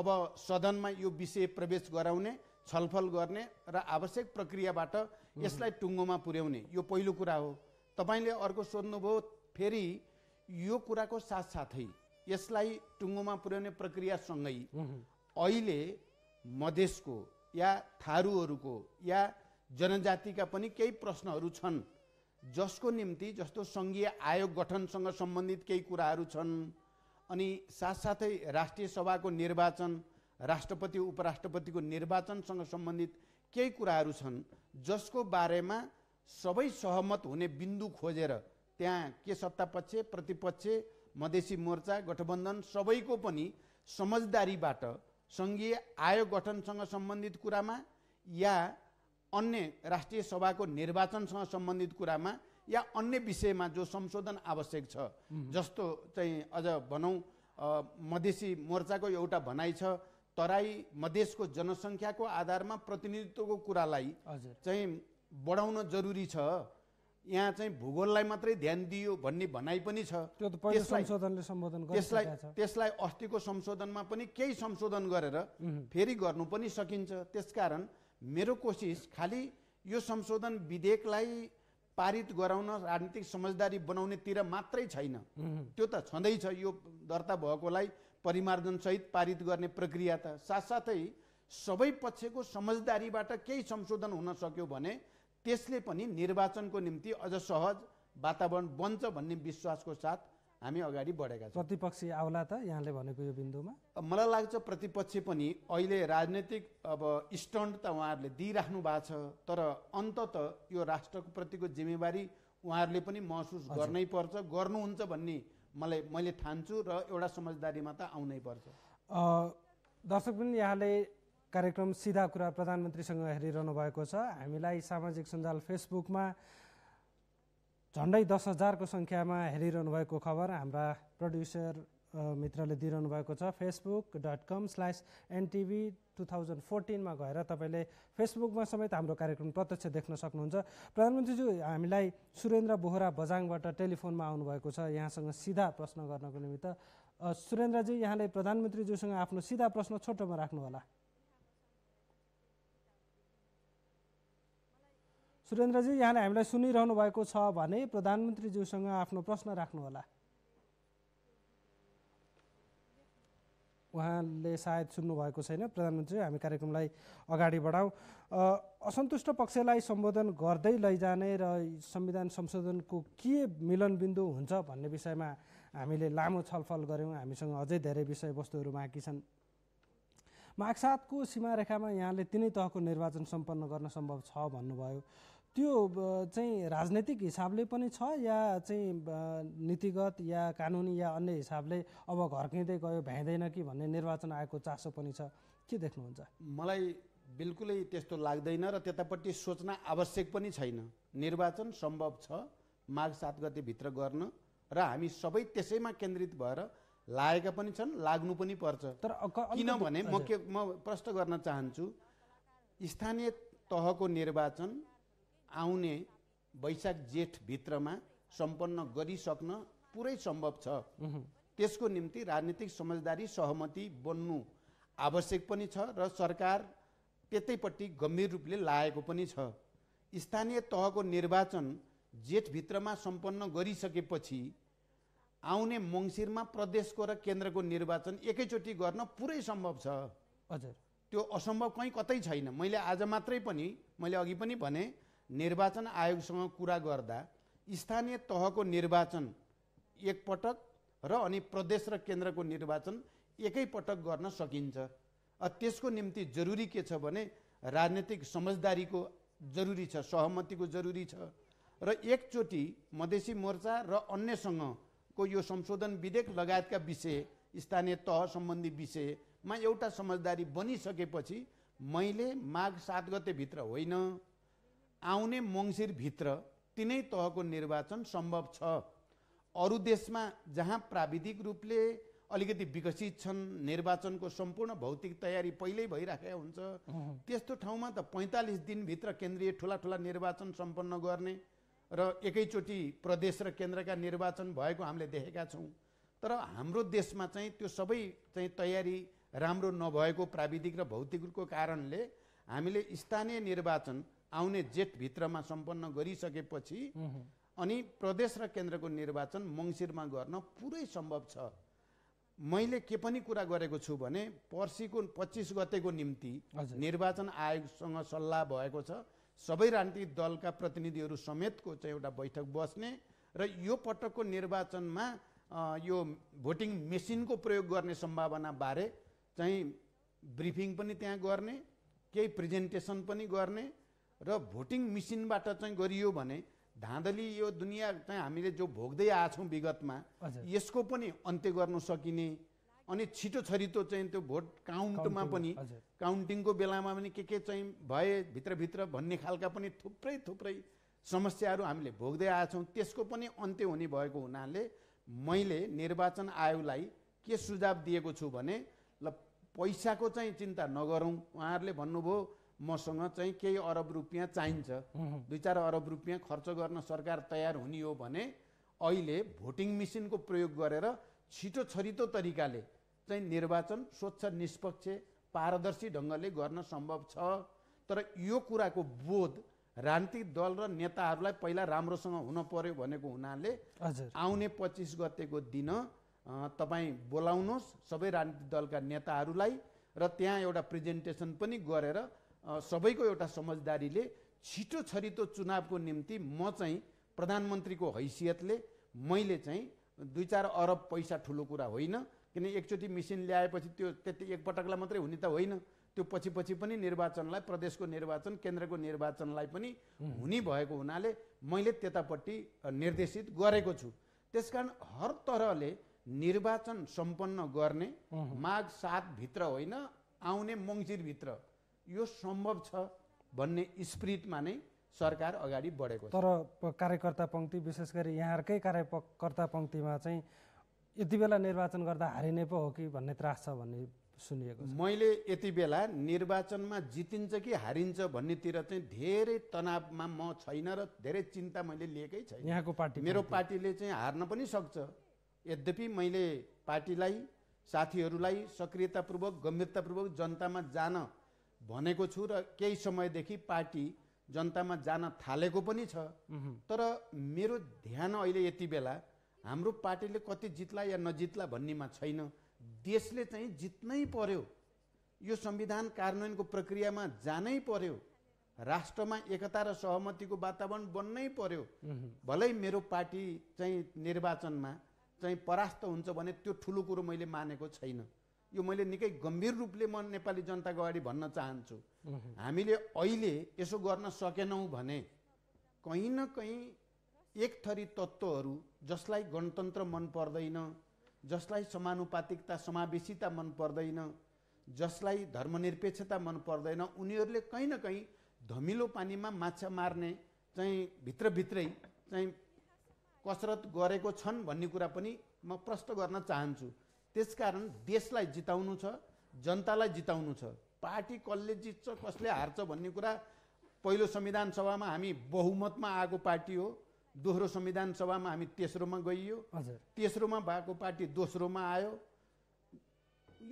अब सदनमा यो विषय प्रवेश गराउने छलफल गर्ने र आवश्यक प्रक्रियाबाट यसलाई टुङ्गोमा पुर्याउने यो पहिलो कुरा हो तपाईँले अर्को सोध्नुभयो फेरि यो कुराको साथसाथै यसलाई टुङ्गोमा पुर्याउने प्रक्रियासँगै अहिले मधेसको या थारूहरूको या जनजातिका पनि केही प्रश्नहरू छन् जसको निम्ति जस्तो सङ्घीय आयोग गठनसँग सम्बन्धित केही कुराहरू छन् अनि साथसाथै राष्ट्रिय सभाको निर्वाचन राष्ट्रपति उपराष्ट्रपतिको निर्वाचनसँग सम्बन्धित केही कुराहरू छन् जसको बारेमा सबै सहमत हुने बिन्दु खोजेर त्यहाँ के सत्तापक्ष प्रतिपक्ष मधेसी मोर्चा गठबन्धन सबैको पनि समझदारीबाट सङ्घीय आयोग गठनसँग सम्बन्धित कुरामा या अन्य राष्ट्रिय सभाको निर्वाचनसँग सम्बन्धित कुरामा या अन्य विषयमा जो संशोधन आवश्यक छ जस्तो चाहिँ अझ भनौँ मधेसी मोर्चाको एउटा भनाइ छ तराई मधेसको जनसङ्ख्याको आधारमा प्रतिनिधित्वको कुरालाई चाहिँ बढाउन जरुरी छ यहाँ चाहिँ भूगोललाई मात्रै ध्यान दियो भन्ने भनाइ पनि छ त्यो त संशोधनले सम्बोधन त्यसलाई त्यसलाई अस्तिको संशोधनमा पनि केही संशोधन गरेर फेरि गर्नु पनि सकिन्छ त्यसकारण मेरो कोसिस खालि यो संशोधन विधेयकलाई पारित गराउन राजनीतिक समझदारी बनाउनेतिर मात्रै छैन त्यो त छँदैछ यो दर्ता भएकोलाई परिमार्जनसहित पारित गर्ने प्रक्रिया त साथसाथै सबै पक्षको समझदारीबाट केही संशोधन हुन सक्यो भने त्यसले पनि निर्वाचनको निम्ति अझ सहज वातावरण बन्छ भन्ने विश्वासको साथ हामी अगाडि बढेका छौँ प्रतिपक्षी आउला त यहाँले भनेको यो बिन्दुमा मलाई लाग्छ प्रतिपक्षी पनि अहिले राजनैतिक अब स्टन्ड त उहाँहरूले दिइराख्नु भएको छ तर अन्तत यो राष्ट्रको प्रतिको जिम्मेवारी उहाँहरूले पनि महसुस गर्नै पर्छ गर्नुहुन्छ भन्ने मलाई मैले ठान्छु र एउटा समझदारीमा त आउनै पर्छ दर्शक पनि यहाँले कार्यक्रम सिधा कुरा प्रधानमन्त्रीसँग हेरिरहनु भएको छ हामीलाई सामाजिक सञ्जाल फेसबुकमा झन्डै दस हजारको सङ्ख्यामा हेरिरहनु भएको खबर हाम्रा प्रड्युसर मित्रले दिइरहनु भएको छ Facebook dot com slash NTV two thousand फोर्टिनमा गएर तपाईँले फेसबुकमा समेत हाम्रो कार्यक्रम प्रत्यक्ष देख्न सक्नुहुन्छ प्रधानमन्त्रीज्यू हामीलाई सुरेन्द्र बोहरा बजाङबाट टेलिफोनमा आउनुभएको छ यहाँसँग सिधा प्रश्न गर्नको निमित्त सुरेन्द्रजी यहाँले प्रधानमन्त्रीज्यूसँग आफ्नो सिधा प्रश्न छोटोमा राख्नु होला सुरेन्द्रजी यहाँले हामीलाई सुनिरहनु भएको छ भने प्रधानमन्त्रीज्यूसँग आफ्नो प्रश्न राख्नुहोला उहाँले सायद सुन्नुभएको छैन प्रधानमन्त्री हामी कार्यक्रमलाई अगाडि बढाउँ असन्तुष्ट पक्षलाई सम्बोधन गर्दै लैजाने र संविधान संशोधनको के मिलनबिन्दु हुन्छ भन्ने विषयमा हामीले लामो छलफल गऱ्यौँ हामीसँग अझै धेरै विषयवस्तुहरू बाँकी छन् माघ सीमा सीमारेखामा यहाँले तिनै तहको निर्वाचन सम्पन्न गर्न सम्भव छ भन्नुभयो त्यो चाहिँ राजनैतिक हिसाबले पनि छ या चाहिँ नीतिगत या कानुनी या अन्य हिसाबले अब घर्किँदै गयो भ्याइँदैन कि भन्ने निर्वाचन आएको चासो पनि छ के देख्नुहुन्छ मलाई बिल्कुलै त्यस्तो लाग्दैन र त्यतापट्टि सोच्न आवश्यक पनि छैन निर्वाचन सम्भव छ माघ सात गतिभित्र गर्न र हामी सबै त्यसैमा केन्द्रित भएर लागेका पनि छन् लाग्नु पनि पर्छ तर किनभने म के म प्रश्न गर्न चाहन्छु स्थानीय तहको निर्वाचन आउने वैशाख जेठभित्रमा सम्पन्न गरिसक्न पुरै सम्भव छ त्यसको निम्ति राजनीतिक समझदारी सहमति बन्नु आवश्यक पनि छ र सरकार त्यतैपट्टि गम्भीर रूपले लागेको पनि छ स्थानीय तहको निर्वाचन जेठभित्रमा सम्पन्न गरिसकेपछि आउने मङ्सिरमा प्रदेशको र केन्द्रको निर्वाचन एकैचोटि गर्न पुरै सम्भव छ हजुर त्यो असम्भव कहीँ कतै छैन मैले आज मात्रै पनि मैले अघि पनि भने निर्वाचन आयोगसँग कुरा गर्दा स्थानीय तहको निर्वाचन एकपटक र अनि प्रदेश र केन्द्रको निर्वाचन एकैपटक गर्न सकिन्छ त्यसको निम्ति जरुरी के छ भने राजनैतिक समझदारीको जरुरी छ सहमतिको जरुरी छ र एकचोटि मधेसी मोर्चा र अन्यसँगको यो संशोधन विधेयक लगायतका विषय स्थानीय तह सम्बन्धी विषयमा एउटा समझदारी बनिसकेपछि मैले माघ सात गतेभित्र होइन आउने मङ्सिरभित्र तिनै तहको निर्वाचन सम्भव छ अरू देशमा जहाँ प्राविधिक रूपले अलिकति विकसित छन् निर्वाचनको सम्पूर्ण भौतिक तयारी पहिल्यै भइराखेको हुन्छ त्यस्तो ठाउँमा त पैँतालिस दिनभित्र केन्द्रीय ठुला ठुला निर्वाचन सम्पन्न गर्ने र एकैचोटि प्रदेश र केन्द्रका निर्वाचन भएको हामीले देखेका छौँ तर हाम्रो देशमा चाहिँ त्यो सबै चाहिँ तयारी राम्रो नभएको प्राविधिक र भौतिकको कारणले हामीले स्थानीय निर्वाचन आउने जेठभित्रमा सम्पन्न गरिसकेपछि अनि प्रदेश र केन्द्रको निर्वाचन मङ्सिरमा गर्न पुरै सम्भव छ मैले के पनि कुरा गरेको छु भने पर्सिको पच्चिस गतेको निम्ति निर्वाचन आयोगसँग सल्लाह भएको छ सबै राजनीतिक दलका प्रतिनिधिहरू समेतको चाहिँ एउटा बैठक बस्ने र यो पटकको निर्वाचनमा यो भोटिङ मेसिनको प्रयोग गर्ने सम्भावनाबारे चाहिँ ब्रिफिङ पनि त्यहाँ गर्ने केही प्रेजेन्टेसन पनि गर्ने र भोटिङ मिसिनबाट चाहिँ गरियो भने धाँधली यो दुनियाँ चाहिँ हामीले जो भोग्दै आएछौँ विगतमा यसको पनि अन्त्य गर्न सकिने अनि छिटो छरिटो चाहिँ त्यो भोट काउन्टमा पनि काउन्टिङको बेलामा पनि के के चाहिँ भए भित्रभित्र भन्ने खालका पनि थुप्रै थुप्रै समस्याहरू हामीले भोग्दै आएछौँ त्यसको पनि अन्त्य हुने भएको हुनाले मैले निर्वाचन आयोगलाई के सुझाव दिएको छु भने पैसाको चाहिँ चिन्ता नगरौँ उहाँहरूले भन्नुभयो मसँग चाहिँ केही अरब रुपियाँ चाहिन्छ दुई चार अरब रुपियाँ खर्च गर्न सरकार तयार हुने हो भने अहिले भोटिङ मेसिनको प्रयोग गरेर छिटो छरितो तरिकाले चाहिँ निर्वाचन स्वच्छ निष्पक्ष पारदर्शी ढङ्गले गर्न सम्भव छ तर यो कुराको बोध राजनीतिक दल र नेताहरूलाई पहिला राम्रोसँग हुन पर्यो भनेको हुनाले आउने पच्चिस गतेको दिन तपाईँ बोलाउनुहोस् सबै राजनीतिक दलका नेताहरूलाई र त्यहाँ एउटा प्रेजेन्टेसन पनि गरेर सबैको एउटा समझदारीले छिटो छरितो चुनावको निम्ति म चाहिँ प्रधानमन्त्रीको हैसियतले मैले चाहिँ दुई चार अरब पैसा ठुलो कुरा होइन किन एकचोटि मिसिन ल्याएपछि त्यो त्यति एकपटकलाई मात्रै हुने त होइन त्यो पछि पछि पनि निर्वाचनलाई प्रदेशको निर्वाचन केन्द्रको निर्वाचनलाई पनि हुने भएको हुनाले मैले त्यतापट्टि निर्देशित गरेको छु त्यसकारण हर तरहले निर्वाचन सम्पन्न गर्ने माघ सातभित्र होइन आउने मङ्सिरभित्र यो सम्भव छ भन्ने स्प्रिटमा नै सरकार अगाडि बढेको तर कार्यकर्ता पङ्क्ति विशेष गरी यहाँकै कार्यकर्ता पङ्क्तिमा चाहिँ यति बेला निर्वाचन गर्दा हारिने पो हो कि भन्ने त्रास छ भन्ने सुनिएको मैले यति बेला निर्वाचनमा जितिन्छ कि हारिन्छ भन्नेतिर चाहिँ धेरै तनावमा म छैन र धेरै चिन्ता मैले लिएकै छैन यहाँको पार्टी मेरो पार्टीले चाहिँ हार्न पनि सक्छ यद्यपि मैले पार्टीलाई साथीहरूलाई सक्रियतापूर्वक गम्भीरतापूर्वक जनतामा जान भनेको छु र केही समयदेखि पार्टी जनतामा जान थालेको पनि छ तर मेरो ध्यान अहिले यति बेला हाम्रो पार्टीले कति जित्ला या नजित्ला भन्नेमा छैन देशले चाहिँ जित्नै पर्यो यो संविधान कार्यान्वयनको प्रक्रियामा जानै पर्यो राष्ट्रमा एकता र सहमतिको वातावरण बन्नै पर्यो भलै मेरो पार्टी चाहिँ निर्वाचनमा चाहिँ परास्त हुन्छ भने त्यो ठुलो कुरो मैले मानेको छैन यो मैले निकै गम्भीर रूपले म नेपाली जनताको अगाडि भन्न चाहन्छु हामीले अहिले यसो गर्न सकेनौँ भने कहीँ न कहीँ एक थरी तत्त्वहरू जसलाई गणतन्त्र मन पर्दैन जसलाई समानुपातिकता समावेशिता मन पर्दैन जसलाई धर्मनिरपेक्षता मन पर्दैन उनीहरूले कहीँ न कहीँ धमिलो पानीमा माछा मार्ने चाहिँ भित्रभित्रै चाहिँ कसरत गरेको छन् भन्ने कुरा पनि म प्रष्ट गर्न चाहन्छु त्यसकारण देशलाई जिताउनु छ जनतालाई जिताउनु छ पार्टी कसले जित्छ कसले हार्छ भन्ने कुरा पहिलो संविधान सभामा हामी बहुमतमा आएको पार्टी हो दोस्रो संविधान सभामा हामी तेस्रोमा गइयो हजुर तेस्रोमा भएको पार्टी दोस्रोमा आयो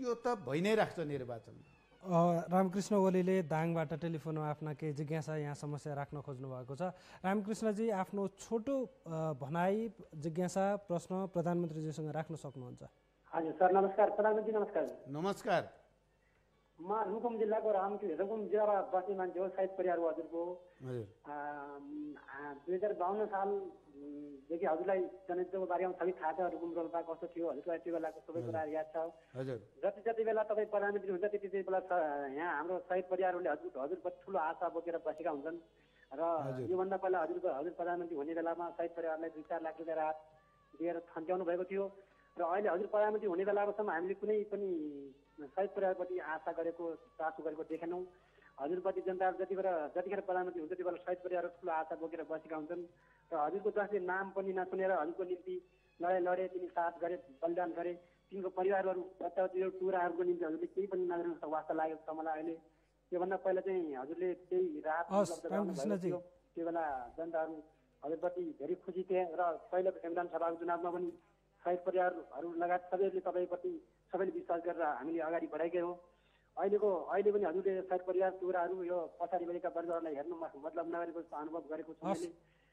यो त भइ नै राख्छ निर्वाचन रामकृष्ण ओलीले दाङबाट टेलिफोनमा आफ्ना केही जिज्ञासा यहाँ समस्या राख्न खोज्नु भएको छ रामकृष्णजी आफ्नो छोटो भनाइ जिज्ञासा प्रश्न प्रधानमन्त्रीजीसँग राख्न सक्नुहुन्छ हजुर सर नमस्कार प्रधानमन्त्री नमस्कार नमस्कार मा रुकुम जिल्लाको रामचु रुकुम जिल्लामा बस्ने मान्छे हो सायद परिवार हो हजुरको दुई हजार बाहन्न सालदेखि हजुरलाई जनयुद्धको बारेमा सबै थाहा छ रुकुम रोल्पा कस्तो थियो हजुरलाई त्यो बेलाको सबै कुरा याद छ जति जति बेला तपाईँ प्रधानमन्त्री हुन्छ त्यति त्यति बेला यहाँ हाम्रो शहीद परिवारहरूले हजुर हजुर ठुलो आशा बोकेर बसेका हुन्छन् र योभन्दा पहिला हजुर हजुर प्रधानमन्त्री हुने बेलामा शहीद परिवारलाई दुई चार लाख रुपियाँ राहत दिएर थन्क्याउनु भएको थियो र अहिले हजुर प्रधानमन्त्री हुने बेलासम्म हामीले कुनै पनि सही परिवारप्रति आशा गरेको चासो गरेको देखेनौँ हजुरप्रति जनताहरू जति बेला जतिखेर प्रधानमन्त्री हुन्छ त्यति बेला सहित परिवार ठुलो आशा बोकेर बसेका हुन्छन् र हजुरको जसले नाम पनि नसुनेर हजुरको निम्ति लडे लडे तिमी साथ गरे बलिदान गरे तिमीको परिवारहरू बच्चाहरू टुराहरूको निम्ति हजुरले केही पनि नगर्नु वास्ता लागेको छ मलाई अहिले त्योभन्दा पहिला चाहिँ हजुरले त्यही राहत थियो त्यो बेला जनताहरू हजुरप्रति धेरै खुसी थिए र पहिलाको संविधान सभाको चुनावमा पनि सहित परिवारहरू लगायत सबैहरूले तपाईँप्रति सबैले विश्वास गरेर हामीले अगाडि बढाएकै हौँ अहिलेको अहिले पनि हजुरले परिवार चुराहरू यो पछाडि भएका वर्गहरूलाई हेर्नु मतलब नगरेको अनुभव गरेको छु मैले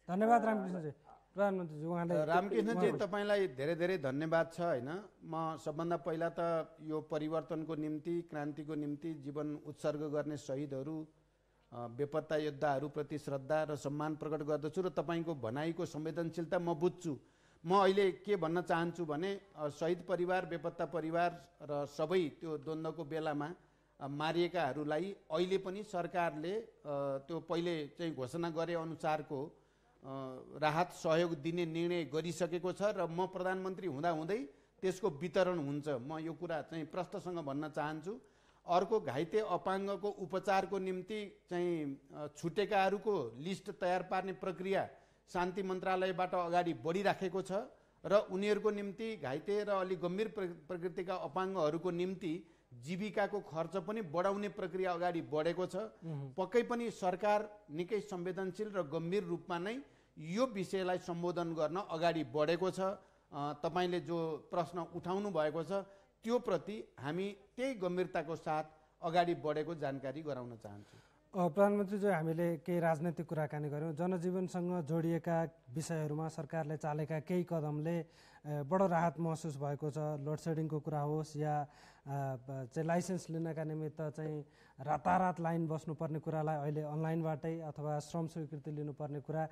धन्यवाद रामकृष्णजी प्रधानमन्त्रीजी उहाँलाई रामकृष्णजी तपाईँलाई धेरै धेरै धन्यवाद छ होइन म सबभन्दा पहिला त यो परिवर्तनको निम्ति क्रान्तिको निम्ति जीवन उत्सर्ग गर्ने शहीदहरू बेपत्ता योद्धाहरूप्रति श्रद्धा र सम्मान प्रकट गर्दछु र तपाईँको भनाइको संवेदनशीलता म बुझ्छु म अहिले के भन्न चाहन्छु भने शहीद परिवार बेपत्ता परिवार र सबै त्यो द्वन्द्वको बेलामा मारिएकाहरूलाई अहिले पनि सरकारले त्यो पहिले चाहिँ घोषणा गरे अनुसारको राहत सहयोग दिने निर्णय गरिसकेको छ र म प्रधानमन्त्री हुँदाहुँदै त्यसको वितरण हुन्छ म यो कुरा चाहिँ प्रष्टसँग भन्न चाहन्छु अर्को घाइते अपाङ्गको उपचारको निम्ति चाहिँ छुटेकाहरूको लिस्ट तयार पार्ने प्रक्रिया शान्ति मन्त्रालयबाट अगाडि बढिराखेको छ र उनीहरूको निम्ति घाइते र अलि गम्भीर प्रकृतिका अपाङ्गहरूको निम्ति जीविकाको खर्च पनि बढाउने प्रक्रिया अगाडि बढेको छ पक्कै पनि सरकार निकै संवेदनशील र गम्भीर रूपमा नै यो विषयलाई सम्बोधन गर्न अगाडि बढेको छ तपाईँले जो प्रश्न उठाउनु भएको छ त्योप्रति हामी त्यही गम्भीरताको साथ अगाडि बढेको जानकारी गराउन चाहन्छु प्रधानमन्त्रीज्यू हामीले केही राजनैतिक कुराकानी गऱ्यौँ जनजीवनसँग जोडिएका विषयहरूमा सरकारले चालेका केही कदमले बडो राहत महसुस भएको छ लोड सेडिङको कुरा होस् या चाहिँ लाइसेन्स लिनका निमित्त चाहिँ रातारात लाइन बस्नुपर्ने कुरालाई अहिले अनलाइनबाटै अथवा श्रम स्वीकृति लिनुपर्ने कुरा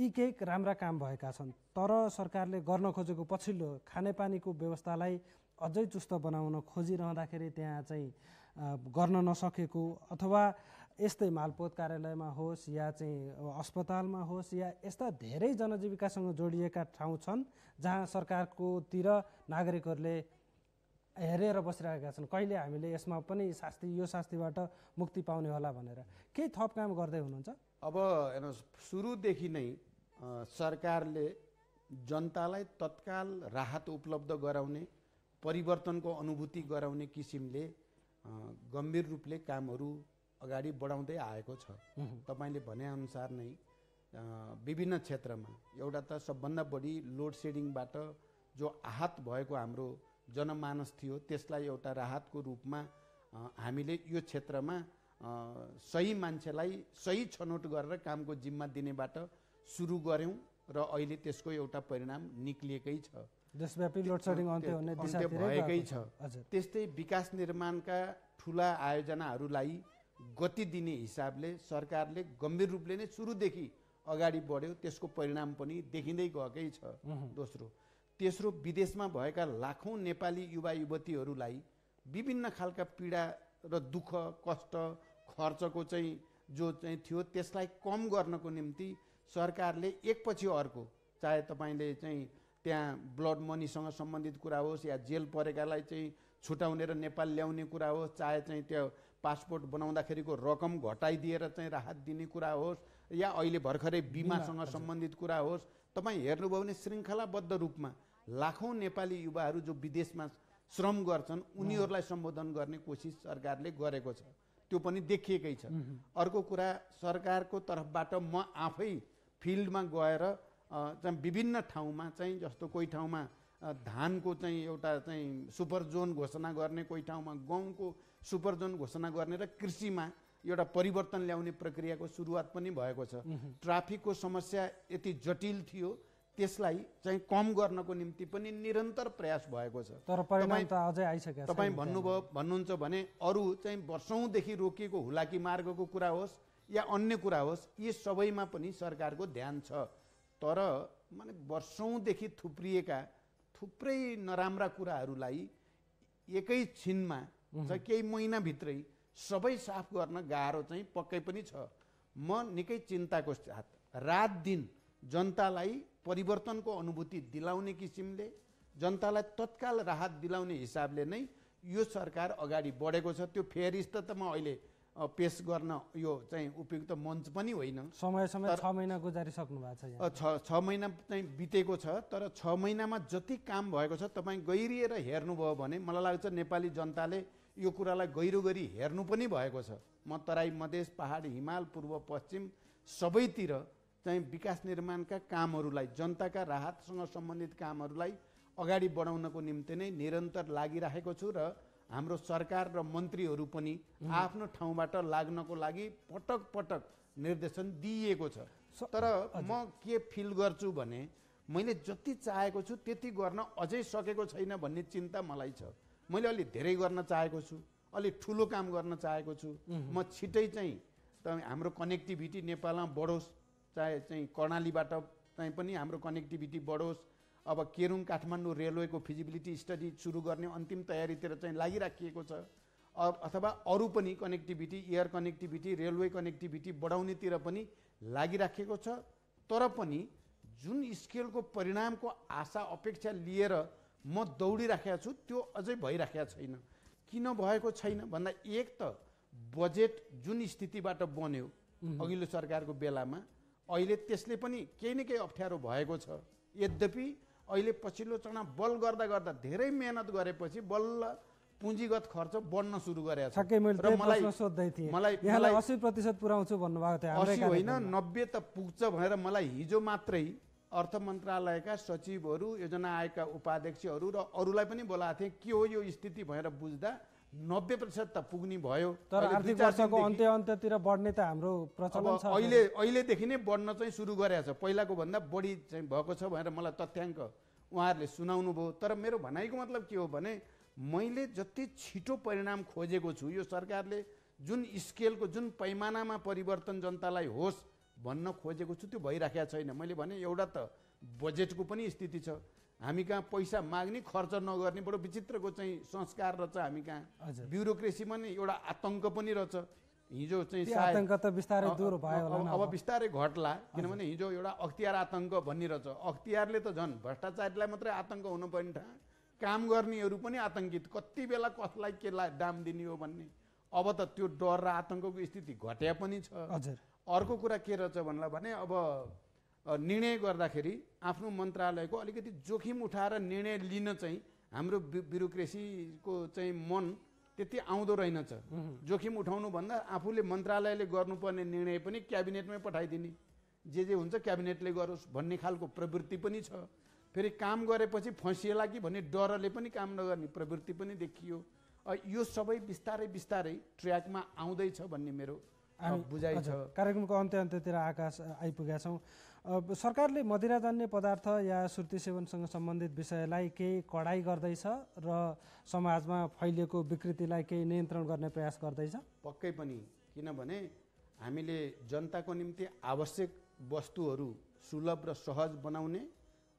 यी केही राम्रा काम भएका छन् तर सरकारले गर्न खोजेको पछिल्लो खानेपानीको व्यवस्थालाई अझै चुस्त बनाउन खोजिरहँदाखेरि त्यहाँ चाहिँ गर्न नसकेको अथवा यस्तै मालपोत कार्यालयमा होस् या चाहिँ अस्पतालमा होस् या यस्ता धेरै जनजीविकासँग जोडिएका ठाउँ छन् जहाँ सरकारकोतिर नागरिकहरूले हेरेर बसिरहेका छन् कहिले हामीले यसमा पनि शास्ति यो शास्तिबाट मुक्ति पाउने होला भनेर केही थप काम गर्दै हुनुहुन्छ अब हेर्नुहोस् सुरुदेखि नै सरकारले जनतालाई तत्काल राहत उपलब्ध गराउने परिवर्तनको अनुभूति गराउने किसिमले गम्भीर रूपले कामहरू अगाडि बढाउँदै आएको छ तपाईँले भनेअनुसार नै विभिन्न क्षेत्रमा एउटा त सबभन्दा बढी लोड सेडिङबाट जो आहत भएको हाम्रो जनमानस थियो त्यसलाई एउटा राहतको रूपमा हामीले यो क्षेत्रमा सही मान्छेलाई सही छनौट गरेर कामको जिम्मा दिनेबाट सुरु गऱ्यौँ र अहिले त्यसको एउटा परिणाम निक्लिएकै छ भएकै छ त्यस्तै विकास निर्माणका ठुला आयोजनाहरूलाई गति दिने हिसाबले सरकारले गम्भीर रूपले नै सुरुदेखि अगाडि बढ्यो त्यसको परिणाम पनि देखिँदै गएकै छ दोस्रो तेस्रो विदेशमा भएका लाखौँ नेपाली युवा युवतीहरूलाई विभिन्न खालका पीडा र दुःख कष्ट खर्चको चाहिँ जो चाहिँ थियो त्यसलाई कम गर्नको निम्ति सरकारले एकपछि अर्को चाहे तपाईँले चाहिँ त्यहाँ ब्लड मनीसँग सम्बन्धित कुरा होस् या जेल परेकालाई चाहिँ छुटाउने र नेपाल ल्याउने कुरा होस् चाहे चाहिँ त्यो पासपोर्ट बनाउँदाखेरिको रकम घटाइदिएर चाहिँ राहत दिने कुरा होस् या अहिले भर्खरै बिमासँग सम्बन्धित कुरा होस् तपाईँ हेर्नुभयो भने श्रृङ्खलाबद्ध रूपमा लाखौँ नेपाली युवाहरू जो विदेशमा श्रम गर्छन् उनीहरूलाई सम्बोधन गर्ने कोसिस सरकारले गरेको छ त्यो पनि देखिएकै छ अर्को कुरा सरकारको तर्फबाट म आफै फिल्डमा गएर चाहिँ विभिन्न ठाउँमा चाहिँ जस्तो कोही ठाउँमा धानको चाहिँ एउटा चाहिँ सुपर जोन घोषणा गर्ने कोही ठाउँमा गहुँको सुपर जोन घोषणा गर्ने र कृषिमा एउटा परिवर्तन ल्याउने प्रक्रियाको सुरुवात पनि भएको छ ट्राफिकको समस्या यति जटिल थियो त्यसलाई चाहिँ कम गर्नको निम्ति पनि निरन्तर प्रयास भएको छ तर तपाईँ भन्नुभयो भन्नुहुन्छ भने अरू चाहिँ वर्षौँदेखि रोकिएको हुलाकी मार्गको कुरा होस् या अन्य कुरा होस् यी सबैमा पनि सरकारको ध्यान छ तर माने वर्षौँदेखि थुप्रिएका थुप्रै नराम्रा कुराहरूलाई एकैछिनमा चाहिँ केही महिनाभित्रै सबै साफ गर्न गाह्रो चाहिँ पक्कै पनि छ म निकै चिन्ताको साथ रात दिन जनतालाई परिवर्तनको अनुभूति दिलाउने किसिमले जनतालाई तत्काल राहत दिलाउने हिसाबले नै यो सरकार अगाडि बढेको छ त्यो फेरिस्त त म अहिले पेस गर्न यो चाहिँ उपयुक्त मञ्च पनि होइन समय समय छ महिना गुजारी सक्नु छ छ छ महिना चाहिँ बितेको छ तर छ महिनामा जति काम भएको छ तपाईँ गहिरिएर हेर्नुभयो भने मलाई लाग्छ नेपाली जनताले यो कुरालाई गहिरो गरी हेर्नु पनि भएको छ म तराई मधेस पहाड हिमाल पूर्व पश्चिम सबैतिर चाहिँ विकास निर्माणका कामहरूलाई जनताका राहतसँग सम्बन्धित कामहरूलाई अगाडि बढाउनको निम्ति नै निरन्तर लागिराखेको छु र हाम्रो सरकार र मन्त्रीहरू पनि आफ्नो ठाउँबाट लाग्नको लागि पटक पटक निर्देशन दिइएको छ तर म के फिल गर्छु भने मैले जति चाहेको छु त्यति गर्न अझै सकेको छैन भन्ने चिन्ता मलाई छ मैले अलि धेरै गर्न चाहेको छु अलि ठुलो काम गर्न चाहेको छु म छिटै चाहिँ त हाम्रो कनेक्टिभिटी नेपालमा बढोस् चाहे चाहिँ कर्णालीबाट चाहिँ पनि हाम्रो कनेक्टिभिटी बढोस् अब केरुङ काठमाडौँ रेलवेको फिजिबिलिटी स्टडी सुरु गर्ने अन्तिम तयारीतिर चाहिँ लागिराखिएको छ अथवा अरू पनि connectivity air connectivity railway connectivity बढाउनेतिर पनि लागिराखेको छ तर पनि जुन स्केलको परिणामको आशा अपेक्षा लिएर म दौडिराखेको छु त्यो अझै भइराखेको छैन किन भएको छैन भन्दा एक त बजेट जुन स्थितिबाट बन्यो अघिल्लो सरकारको बेलामा अहिले त्यसले पनि केही न केही अप्ठ्यारो भएको छ यद्यपि अहिले पछिल्लो चरण बल गर्दा गर्दा धेरै मेहनत गरेपछि बल्ल पुँजीगत खर्च बढ्न सुरु गरेको छ थियो होइन नब्बे त पुग्छ भनेर मलाई हिजो मात्रै अर्थ मन्त्रालयका सचिवहरू योजना आयोगका उपाध्यक्षहरू र अरूलाई पनि बोलाएको थिएँ के हो यो स्थिति भनेर बुझ्दा नब्बे प्रतिशत त पुग्ने भयो तर आर्थिक वर्षको अन्त्य बढ्ने त हाम्रो प्रचलन छ अहिले अहिलेदेखि नै बढ्न चाहिँ सुरु गरेको छ पहिलाको भन्दा बढी चाहिँ भएको छ भनेर मलाई तथ्याङ्क उहाँहरूले सुनाउनु भयो तर मेरो भनाइको मतलब के हो भने मैले जति छिटो परिणाम खोजेको छु यो सरकारले जुन स्केलको जुन पैमानामा परिवर्तन जनतालाई होस् भन्न खोजेको छु त्यो भइराखेको छैन मैले भने एउटा त बजेटको पनि स्थिति छ हामी कहाँ पैसा माग्ने खर्च नगर्ने बडो विचित्रको चाहिँ संस्कार रहेछ हामी कहाँ ब्युरोक्रेसीमा नै एउटा आतङ्क पनि रहेछ हिजो चाहिँ त बिस्तारै दूर भयो अब बिस्तारै घट्ला किनभने हिजो एउटा अख्तियार आतङ्क भन्ने रहेछ अख्तियारले त झन् भ्रष्टाचारीलाई मात्रै आतङ्क हुनुपर्ने ठाउँ काम गर्नेहरू पनि आतङ्कित कति बेला कसलाई केलाई दाम दिने हो भन्ने अब त त्यो डर र आतङ्कको स्थिति घट्या पनि छ हजुर अर्को कुरा के रहेछ भन्ला भने अब निर्णय गर्दाखेरि आफ्नो मन्त्रालयको अलिकति जोखिम उठाएर निर्णय लिन चाहिँ हाम्रो ब्युरोक्रेसीको चाहिँ मन त्यति आउँदो रहेनछ जोखिम उठाउनुभन्दा आफूले मन्त्रालयले गर्नुपर्ने निर्णय पनि क्याबिनेटमै पठाइदिने जे जे हुन्छ क्याबिनेटले गरोस् भन्ने खालको प्रवृत्ति पनि छ फेरि काम गरेपछि फँसिएला कि भन्ने डरले पनि काम नगर्ने प्रवृत्ति पनि देखियो यो सबै बिस्तारै बिस्तारै ट्र्याकमा आउँदैछ भन्ने मेरो बुझाइ छ कार्यक्रमको अन्त्य अन्त्यतिर आकाश आइपुगेका छौँ सरकारले मदिराजन्य पदार्थ या सुर्ती सेवनसँग सम्बन्धित विषयलाई केही कडाई गर्दैछ र समाजमा फैलिएको विकृतिलाई केही नियन्त्रण गर्ने प्रयास गर्दैछ पक्कै पनि किनभने हामीले जनताको निम्ति आवश्यक वस्तुहरू सुलभ र सहज बनाउने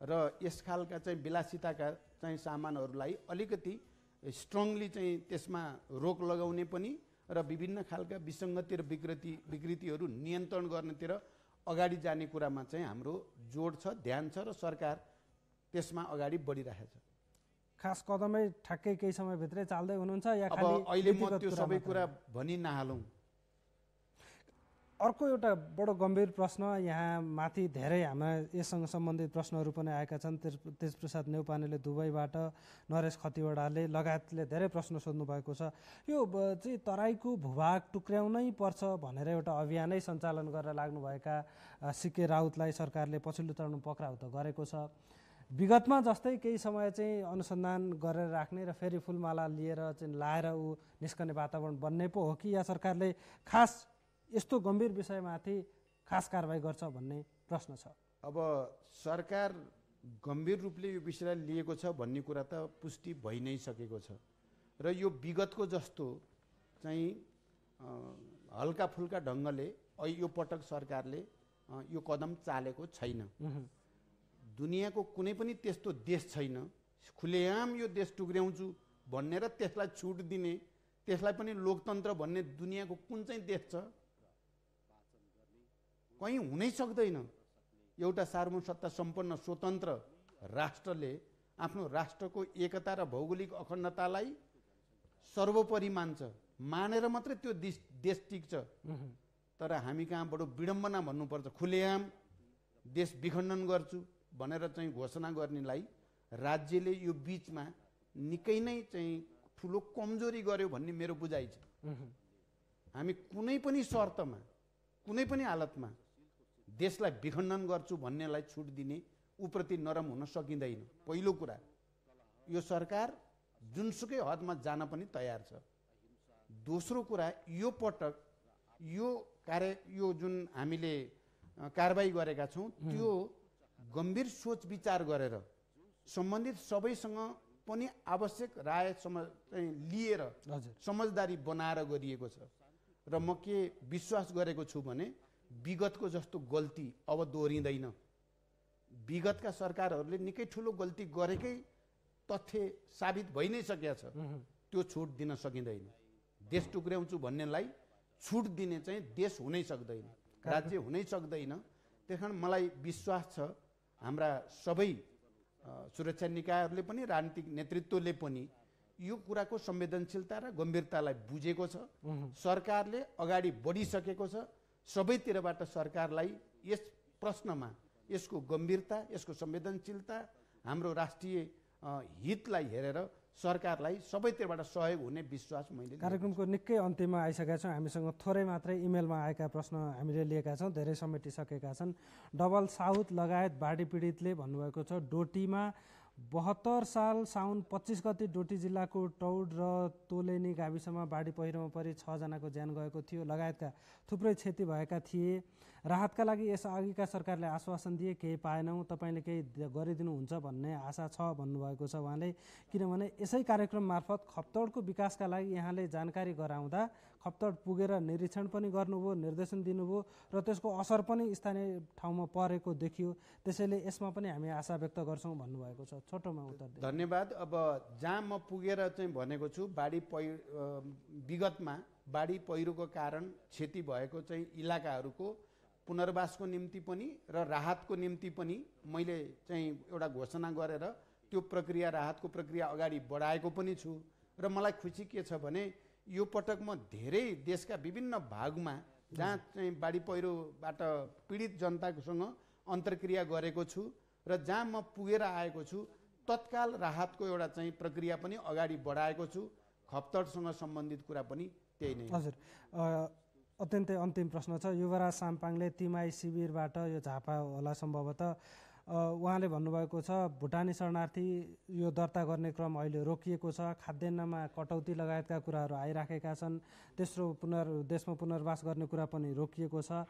र यस खालका चाहिँ विलासिताका चाहिँ सामानहरूलाई अलिकति स्ट्रङली चाहिँ त्यसमा रोक लगाउने पनि र विभिन्न खालका विसङ्गति र विकृति विकृतिहरू नियन्त्रण गर्नेतिर अगाडि जाने कुरामा चाहिँ हाम्रो जोड छ ध्यान छ र सरकार त्यसमा अगाडि बढिरहेछ खास कदमै ठ्याक्कै केही समयभित्रै चाल्दै हुनुहुन्छ या अब अहिले म त्यो सबै कुरा भनि नहालौँ अर्को एउटा बडो गम्भीर प्रश्न यहाँ माथि धेरै हाम्रा यससँग सम्बन्धित प्रश्नहरू पनि आएका छन् तेज तेजप्रसाद नेउपानेले दुबईबाट नरेश खतिवडाले लगायतले धेरै प्रश्न सोध्नु भएको छ यो चाहिँ तराईको भूभाग टुक्र्याउनै पर्छ भनेर एउटा अभियानै सञ्चालन गरेर लाग्नुभएका सिके राउतलाई सरकारले पछिल्लो चरण पक्राउ त गरेको छ विगतमा जस्तै केही समय चाहिँ अनुसन्धान गरेर राख्ने र फेरि फुलमाला लिएर चाहिँ लाएर ऊ निस्कने वातावरण बन्ने पो हो कि या सरकारले खास यस्तो गम्भीर विषयमाथि खास कारवाही गर्छ भन्ने प्रश्न छ अब सरकार गम्भीर रूपले यो विषय लिएको छ भन्ने कुरा त पुष्टि भइ नै सकेको छ र यो विगतको जस्तो चाहिँ हल्का फुल्का ढङ्गले यो पटक सरकारले यो कदम चालेको छैन दुनियाँको कुनै पनि त्यस्तो देश छैन खुलेआम यो देश टुक्र्याउँछु भन्ने र त्यसलाई छुट दिने त्यसलाई पनि लोकतन्त्र भन्ने दुनियाँको कुन चाहिँ देश छ कहीँ हुनै सक्दैन एउटा सार्वभौम सत्ता सम्पन्न स्वतन्त्र राष्ट्रले आफ्नो राष्ट्रको एकता र भौगोलिक अखण्डतालाई सर्वोपरि मान्छ मानेर मात्रै त्यो देश देश टिक्छ तर हामी कहाँबाट विडम्बना भन्नुपर्छ खुलेआम देश विखण्डन गर्छु भनेर चाहिँ घोषणा गर्नेलाई राज्यले यो बिचमा निकै नै चाहिँ ठुलो कमजोरी गर्यो भन्ने मेरो बुझाइ छ हामी कुनै पनि शर्तमा कुनै पनि हालतमा देशलाई विखण्डन गर्छु भन्नेलाई छुट दिने ऊप्रति नरम हुन सकिँदैन पहिलो कुरा यो सरकार जुनसुकै हदमा जान पनि तयार छ दोस्रो कुरा यो पटक यो कार्य यो जुन हामीले कारवाही गरेका छौँ त्यो गम्भीर सोच विचार गरेर सम्बन्धित सबैसँग पनि आवश्यक राय सम लिएर समझदारी बनाएर गरिएको छ र म के विश्वास गरेको छु भने विगतको जस्तो गल्ती अब दोहोरिँदैन विगतका सरकारहरूले निकै ठुलो गल्ती गरेकै तथ्य साबित भइ नै सकेका छ त्यो छुट दिन सकिँदैन देश टुक्र्याउँछु भन्नेलाई छुट दिने चाहिँ देश हुनै सक्दैन राज्य हुनै सक्दैन त्यस कारण मलाई विश्वास छ हाम्रा सबै सुरक्षा निकायहरूले पनि राजनीतिक नेतृत्वले पनि यो कुराको संवेदनशीलता र गम्भीरतालाई बुझेको छ सरकारले अगाडि बढिसकेको छ सबैतिरबाट सरकारलाई यस प्रश्नमा यसको गम्भीरता यसको संवेदनशीलता हाम्रो राष्ट्रिय हितलाई हेरेर सरकारलाई सबैतिरबाट सहयोग हुने विश्वास मैले कार्यक्रमको निकै अन्त्यमा आइसकेका छौँ हामीसँग थोरै मात्रै इमेलमा आएका प्रश्न हामीले लिएका छौँ धेरै समेटिसकेका छन् डबल साउथ लगायत बाढी पीडितले भन्नुभएको छ डोटीमा बहत्तर साल साउन पच्चिस गति डोटी जिल्लाको टौड र तोलेनी गाविसमा बाढी पहिरोमा परि छजनाको ज्यान गएको थियो लगायतका थुप्रै क्षति भएका थिए राहतका लागि यस अघिका सरकारले आश्वासन दिए केही पाएनौँ तपाईँले केही गरिदिनुहुन्छ भन्ने आशा छ भन्नुभएको छ उहाँले किनभने यसै कार्यक्रम मार्फत खप्तडको विकासका लागि यहाँले जानकारी गराउँदा खप्तड पुगेर निरीक्षण पनि गर्नुभयो निर्देशन दिनुभयो र त्यसको असर पनि स्थानीय ठाउँमा परेको देखियो त्यसैले यसमा पनि हामी आशा व्यक्त गर्छौँ भन्नुभएको छ छोटोमा उत्तर धन्यवाद अब जहाँ म पुगेर चाहिँ भनेको छु बाढी पै विगतमा बाढी पहिरोको कारण क्षति भएको चाहिँ इलाकाहरूको पुनर्वासको निम्ति पनि र राहतको निम्ति पनि मैले चाहिँ एउटा घोषणा गरेर त्यो प्रक्रिया राहतको प्रक्रिया अगाडि बढाएको पनि छु र मलाई खुसी के छ भने यो पटक म धेरै देशका विभिन्न भागमा जहाँ चाहिँ बाढी पहिरोबाट पीडित जनताकोसँग अन्तर्क्रिया गरेको छु र जहाँ म पुगेर आएको छु तत्काल राहतको एउटा चाहिँ प्रक्रिया पनि अगाडि बढाएको छु खप्तडसँग सम्बन्धित कुरा पनि त्यही नै हजुर अत्यन्तै अन्तिम प्रश्न छ युवराज साम्पाङले तिमाई शिविरबाट यो झापा होला सम्भवतः उहाँले भन्नुभएको छ भुटानी शरणार्थी यो दर्ता गर्ने क्रम अहिले रोकिएको छ खाद्यान्नमा कटौती लगायतका कुराहरू आइराखेका छन् तेस्रो पुनर् देशमा पुनर्वास गर्ने कुरा पनि रोकिएको छ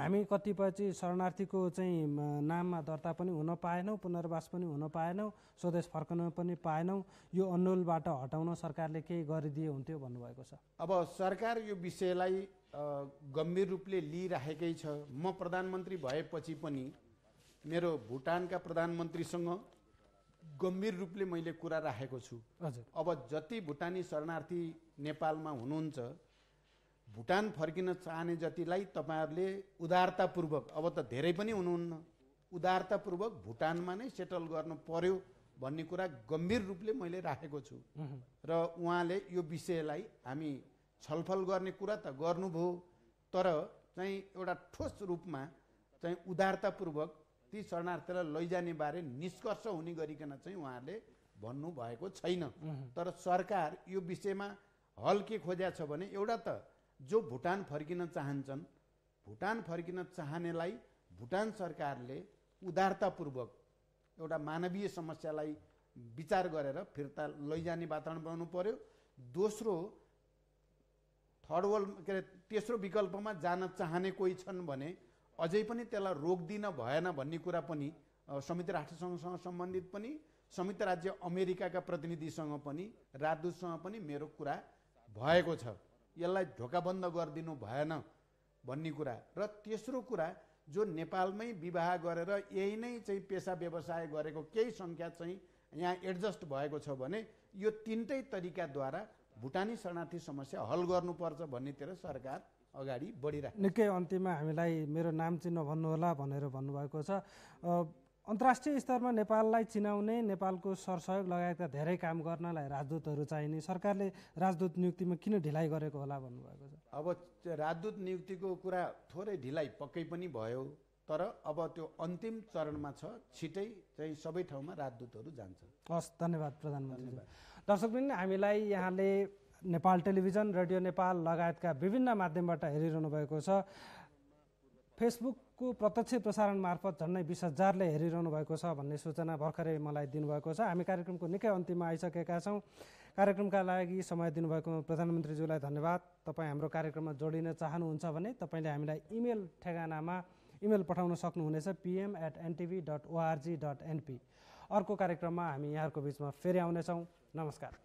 हामी कतिपय चाहिँ शरणार्थीको चाहिँ नाममा दर्ता पनि हुन पाएनौँ पुनर्वास पनि हुन पाएनौँ स्वदेश फर्कन पनि पाएनौँ यो अनुलबाट हटाउन सरकारले केही गरिदिए हुन्थ्यो भन्नुभएको छ अब सरकार यो विषयलाई गम्भीर रूपले लिइराखेकै छ म प्रधानमन्त्री भएपछि पनि मेरो भुटानका प्रधानमन्त्रीसँग गम्भीर रूपले मैले कुरा राखेको छु हजुर अब जति भुटानी शरणार्थी नेपालमा हुनुहुन्छ भुटान फर्किन चाहने जतिलाई तपाईँहरूले उदारतापूर्वक अब त धेरै पनि हुनुहुन्न उदारतापूर्वक भुटानमा नै सेटल गर्नु पर्यो भन्ने कुरा गम्भीर रूपले मैले राखेको छु र उहाँले यो विषयलाई हामी छलफल गर्ने कुरा त गर्नुभयो तर चाहिँ एउटा ठोस रूपमा चाहिँ उदारतापूर्वक ती शरणार्थीलाई लैजाने बारे निष्कर्ष हुने गरिकन चाहिँ उहाँहरूले भन्नुभएको छैन तर सरकार यो विषयमा हल के खोज्या छ भने एउटा त जो भुटान फर्किन चाहन्छन् भुटान फर्किन चाहनेलाई भुटान सरकारले उदारतापूर्वक एउटा मानवीय समस्यालाई विचार गरेर फिर्ता लैजाने वातावरण बनाउनु पर्यो दोस्रो थर्ड वर्ल्ड के अरे तेस्रो विकल्पमा जान चाहने कोही छन् भने अझै पनि त्यसलाई रोकिदिन भएन भन्ने कुरा पनि संयुक्त राष्ट्रसङ्घसँग सम्बन्धित पनि संयुक्त राज्य अमेरिकाका प्रतिनिधिसँग पनि राजदूतसँग पनि मेरो कुरा भएको छ यसलाई ढोकाबन्द गरिदिनु भएन भन्ने कुरा र तेस्रो कुरा जो नेपालमै विवाह गरेर यही नै चाहिँ पेसा व्यवसाय गरेको केही सङ्ख्या चाहिँ यहाँ एडजस्ट भएको छ भने यो तिनटै तरिकाद्वारा भुटानी शरणार्थी समस्या हल गर्नुपर्छ भन्नेतिर सरकार अगाडि बढिरहेको निकै अन्तिममा हामीलाई मेरो नाम चाहिँ नभन्नुहोला भनेर भन्नुभएको छ अन्तर्राष्ट्रिय स्तरमा नेपाललाई चिनाउने नेपालको सरसहयोग लगायतका धेरै काम गर्नलाई राजदूतहरू चाहिने सरकारले राजदूत नियुक्तिमा किन ढिलाइ गरेको होला भन्नुभएको छ अब राजदूत नियुक्तिको कुरा थोरै ढिलाइ पक्कै पनि भयो तर अब त्यो अन्तिम चरणमा छिटै चाहिँ सबै ठाउँमा राजदूतहरू जान्छ हस् धन्यवाद प्रधानमन्त्री दर्शकबिन हामीलाई यहाँले नेपाल टेलिभिजन रेडियो नेपाल लगायतका विभिन्न माध्यमबाट हेरिरहनु भएको छ फेसबुकको प्रत्यक्ष प्रसारण मार्फत झन्डै बिस हजारले हेरिरहनु भएको छ भन्ने सूचना भर्खरै मलाई दिनुभएको छ हामी कार्यक्रमको निकै अन्तिममा आइसकेका छौँ कार्यक्रमका लागि समय दिनुभएकोमा प्रधानमन्त्रीज्यूलाई धन्यवाद तपाईँ हाम्रो कार्यक्रममा जोडिन चाहनुहुन्छ भने तपाईँले हामीलाई इमेल ठेगानामा इमेल पठाउन सक्नुहुनेछ PM at NTV dot ORG dot NP अर्को कार्यक्रममा हामी यहाँहरूको बिचमा फेरि आउनेछौँ नमस्कार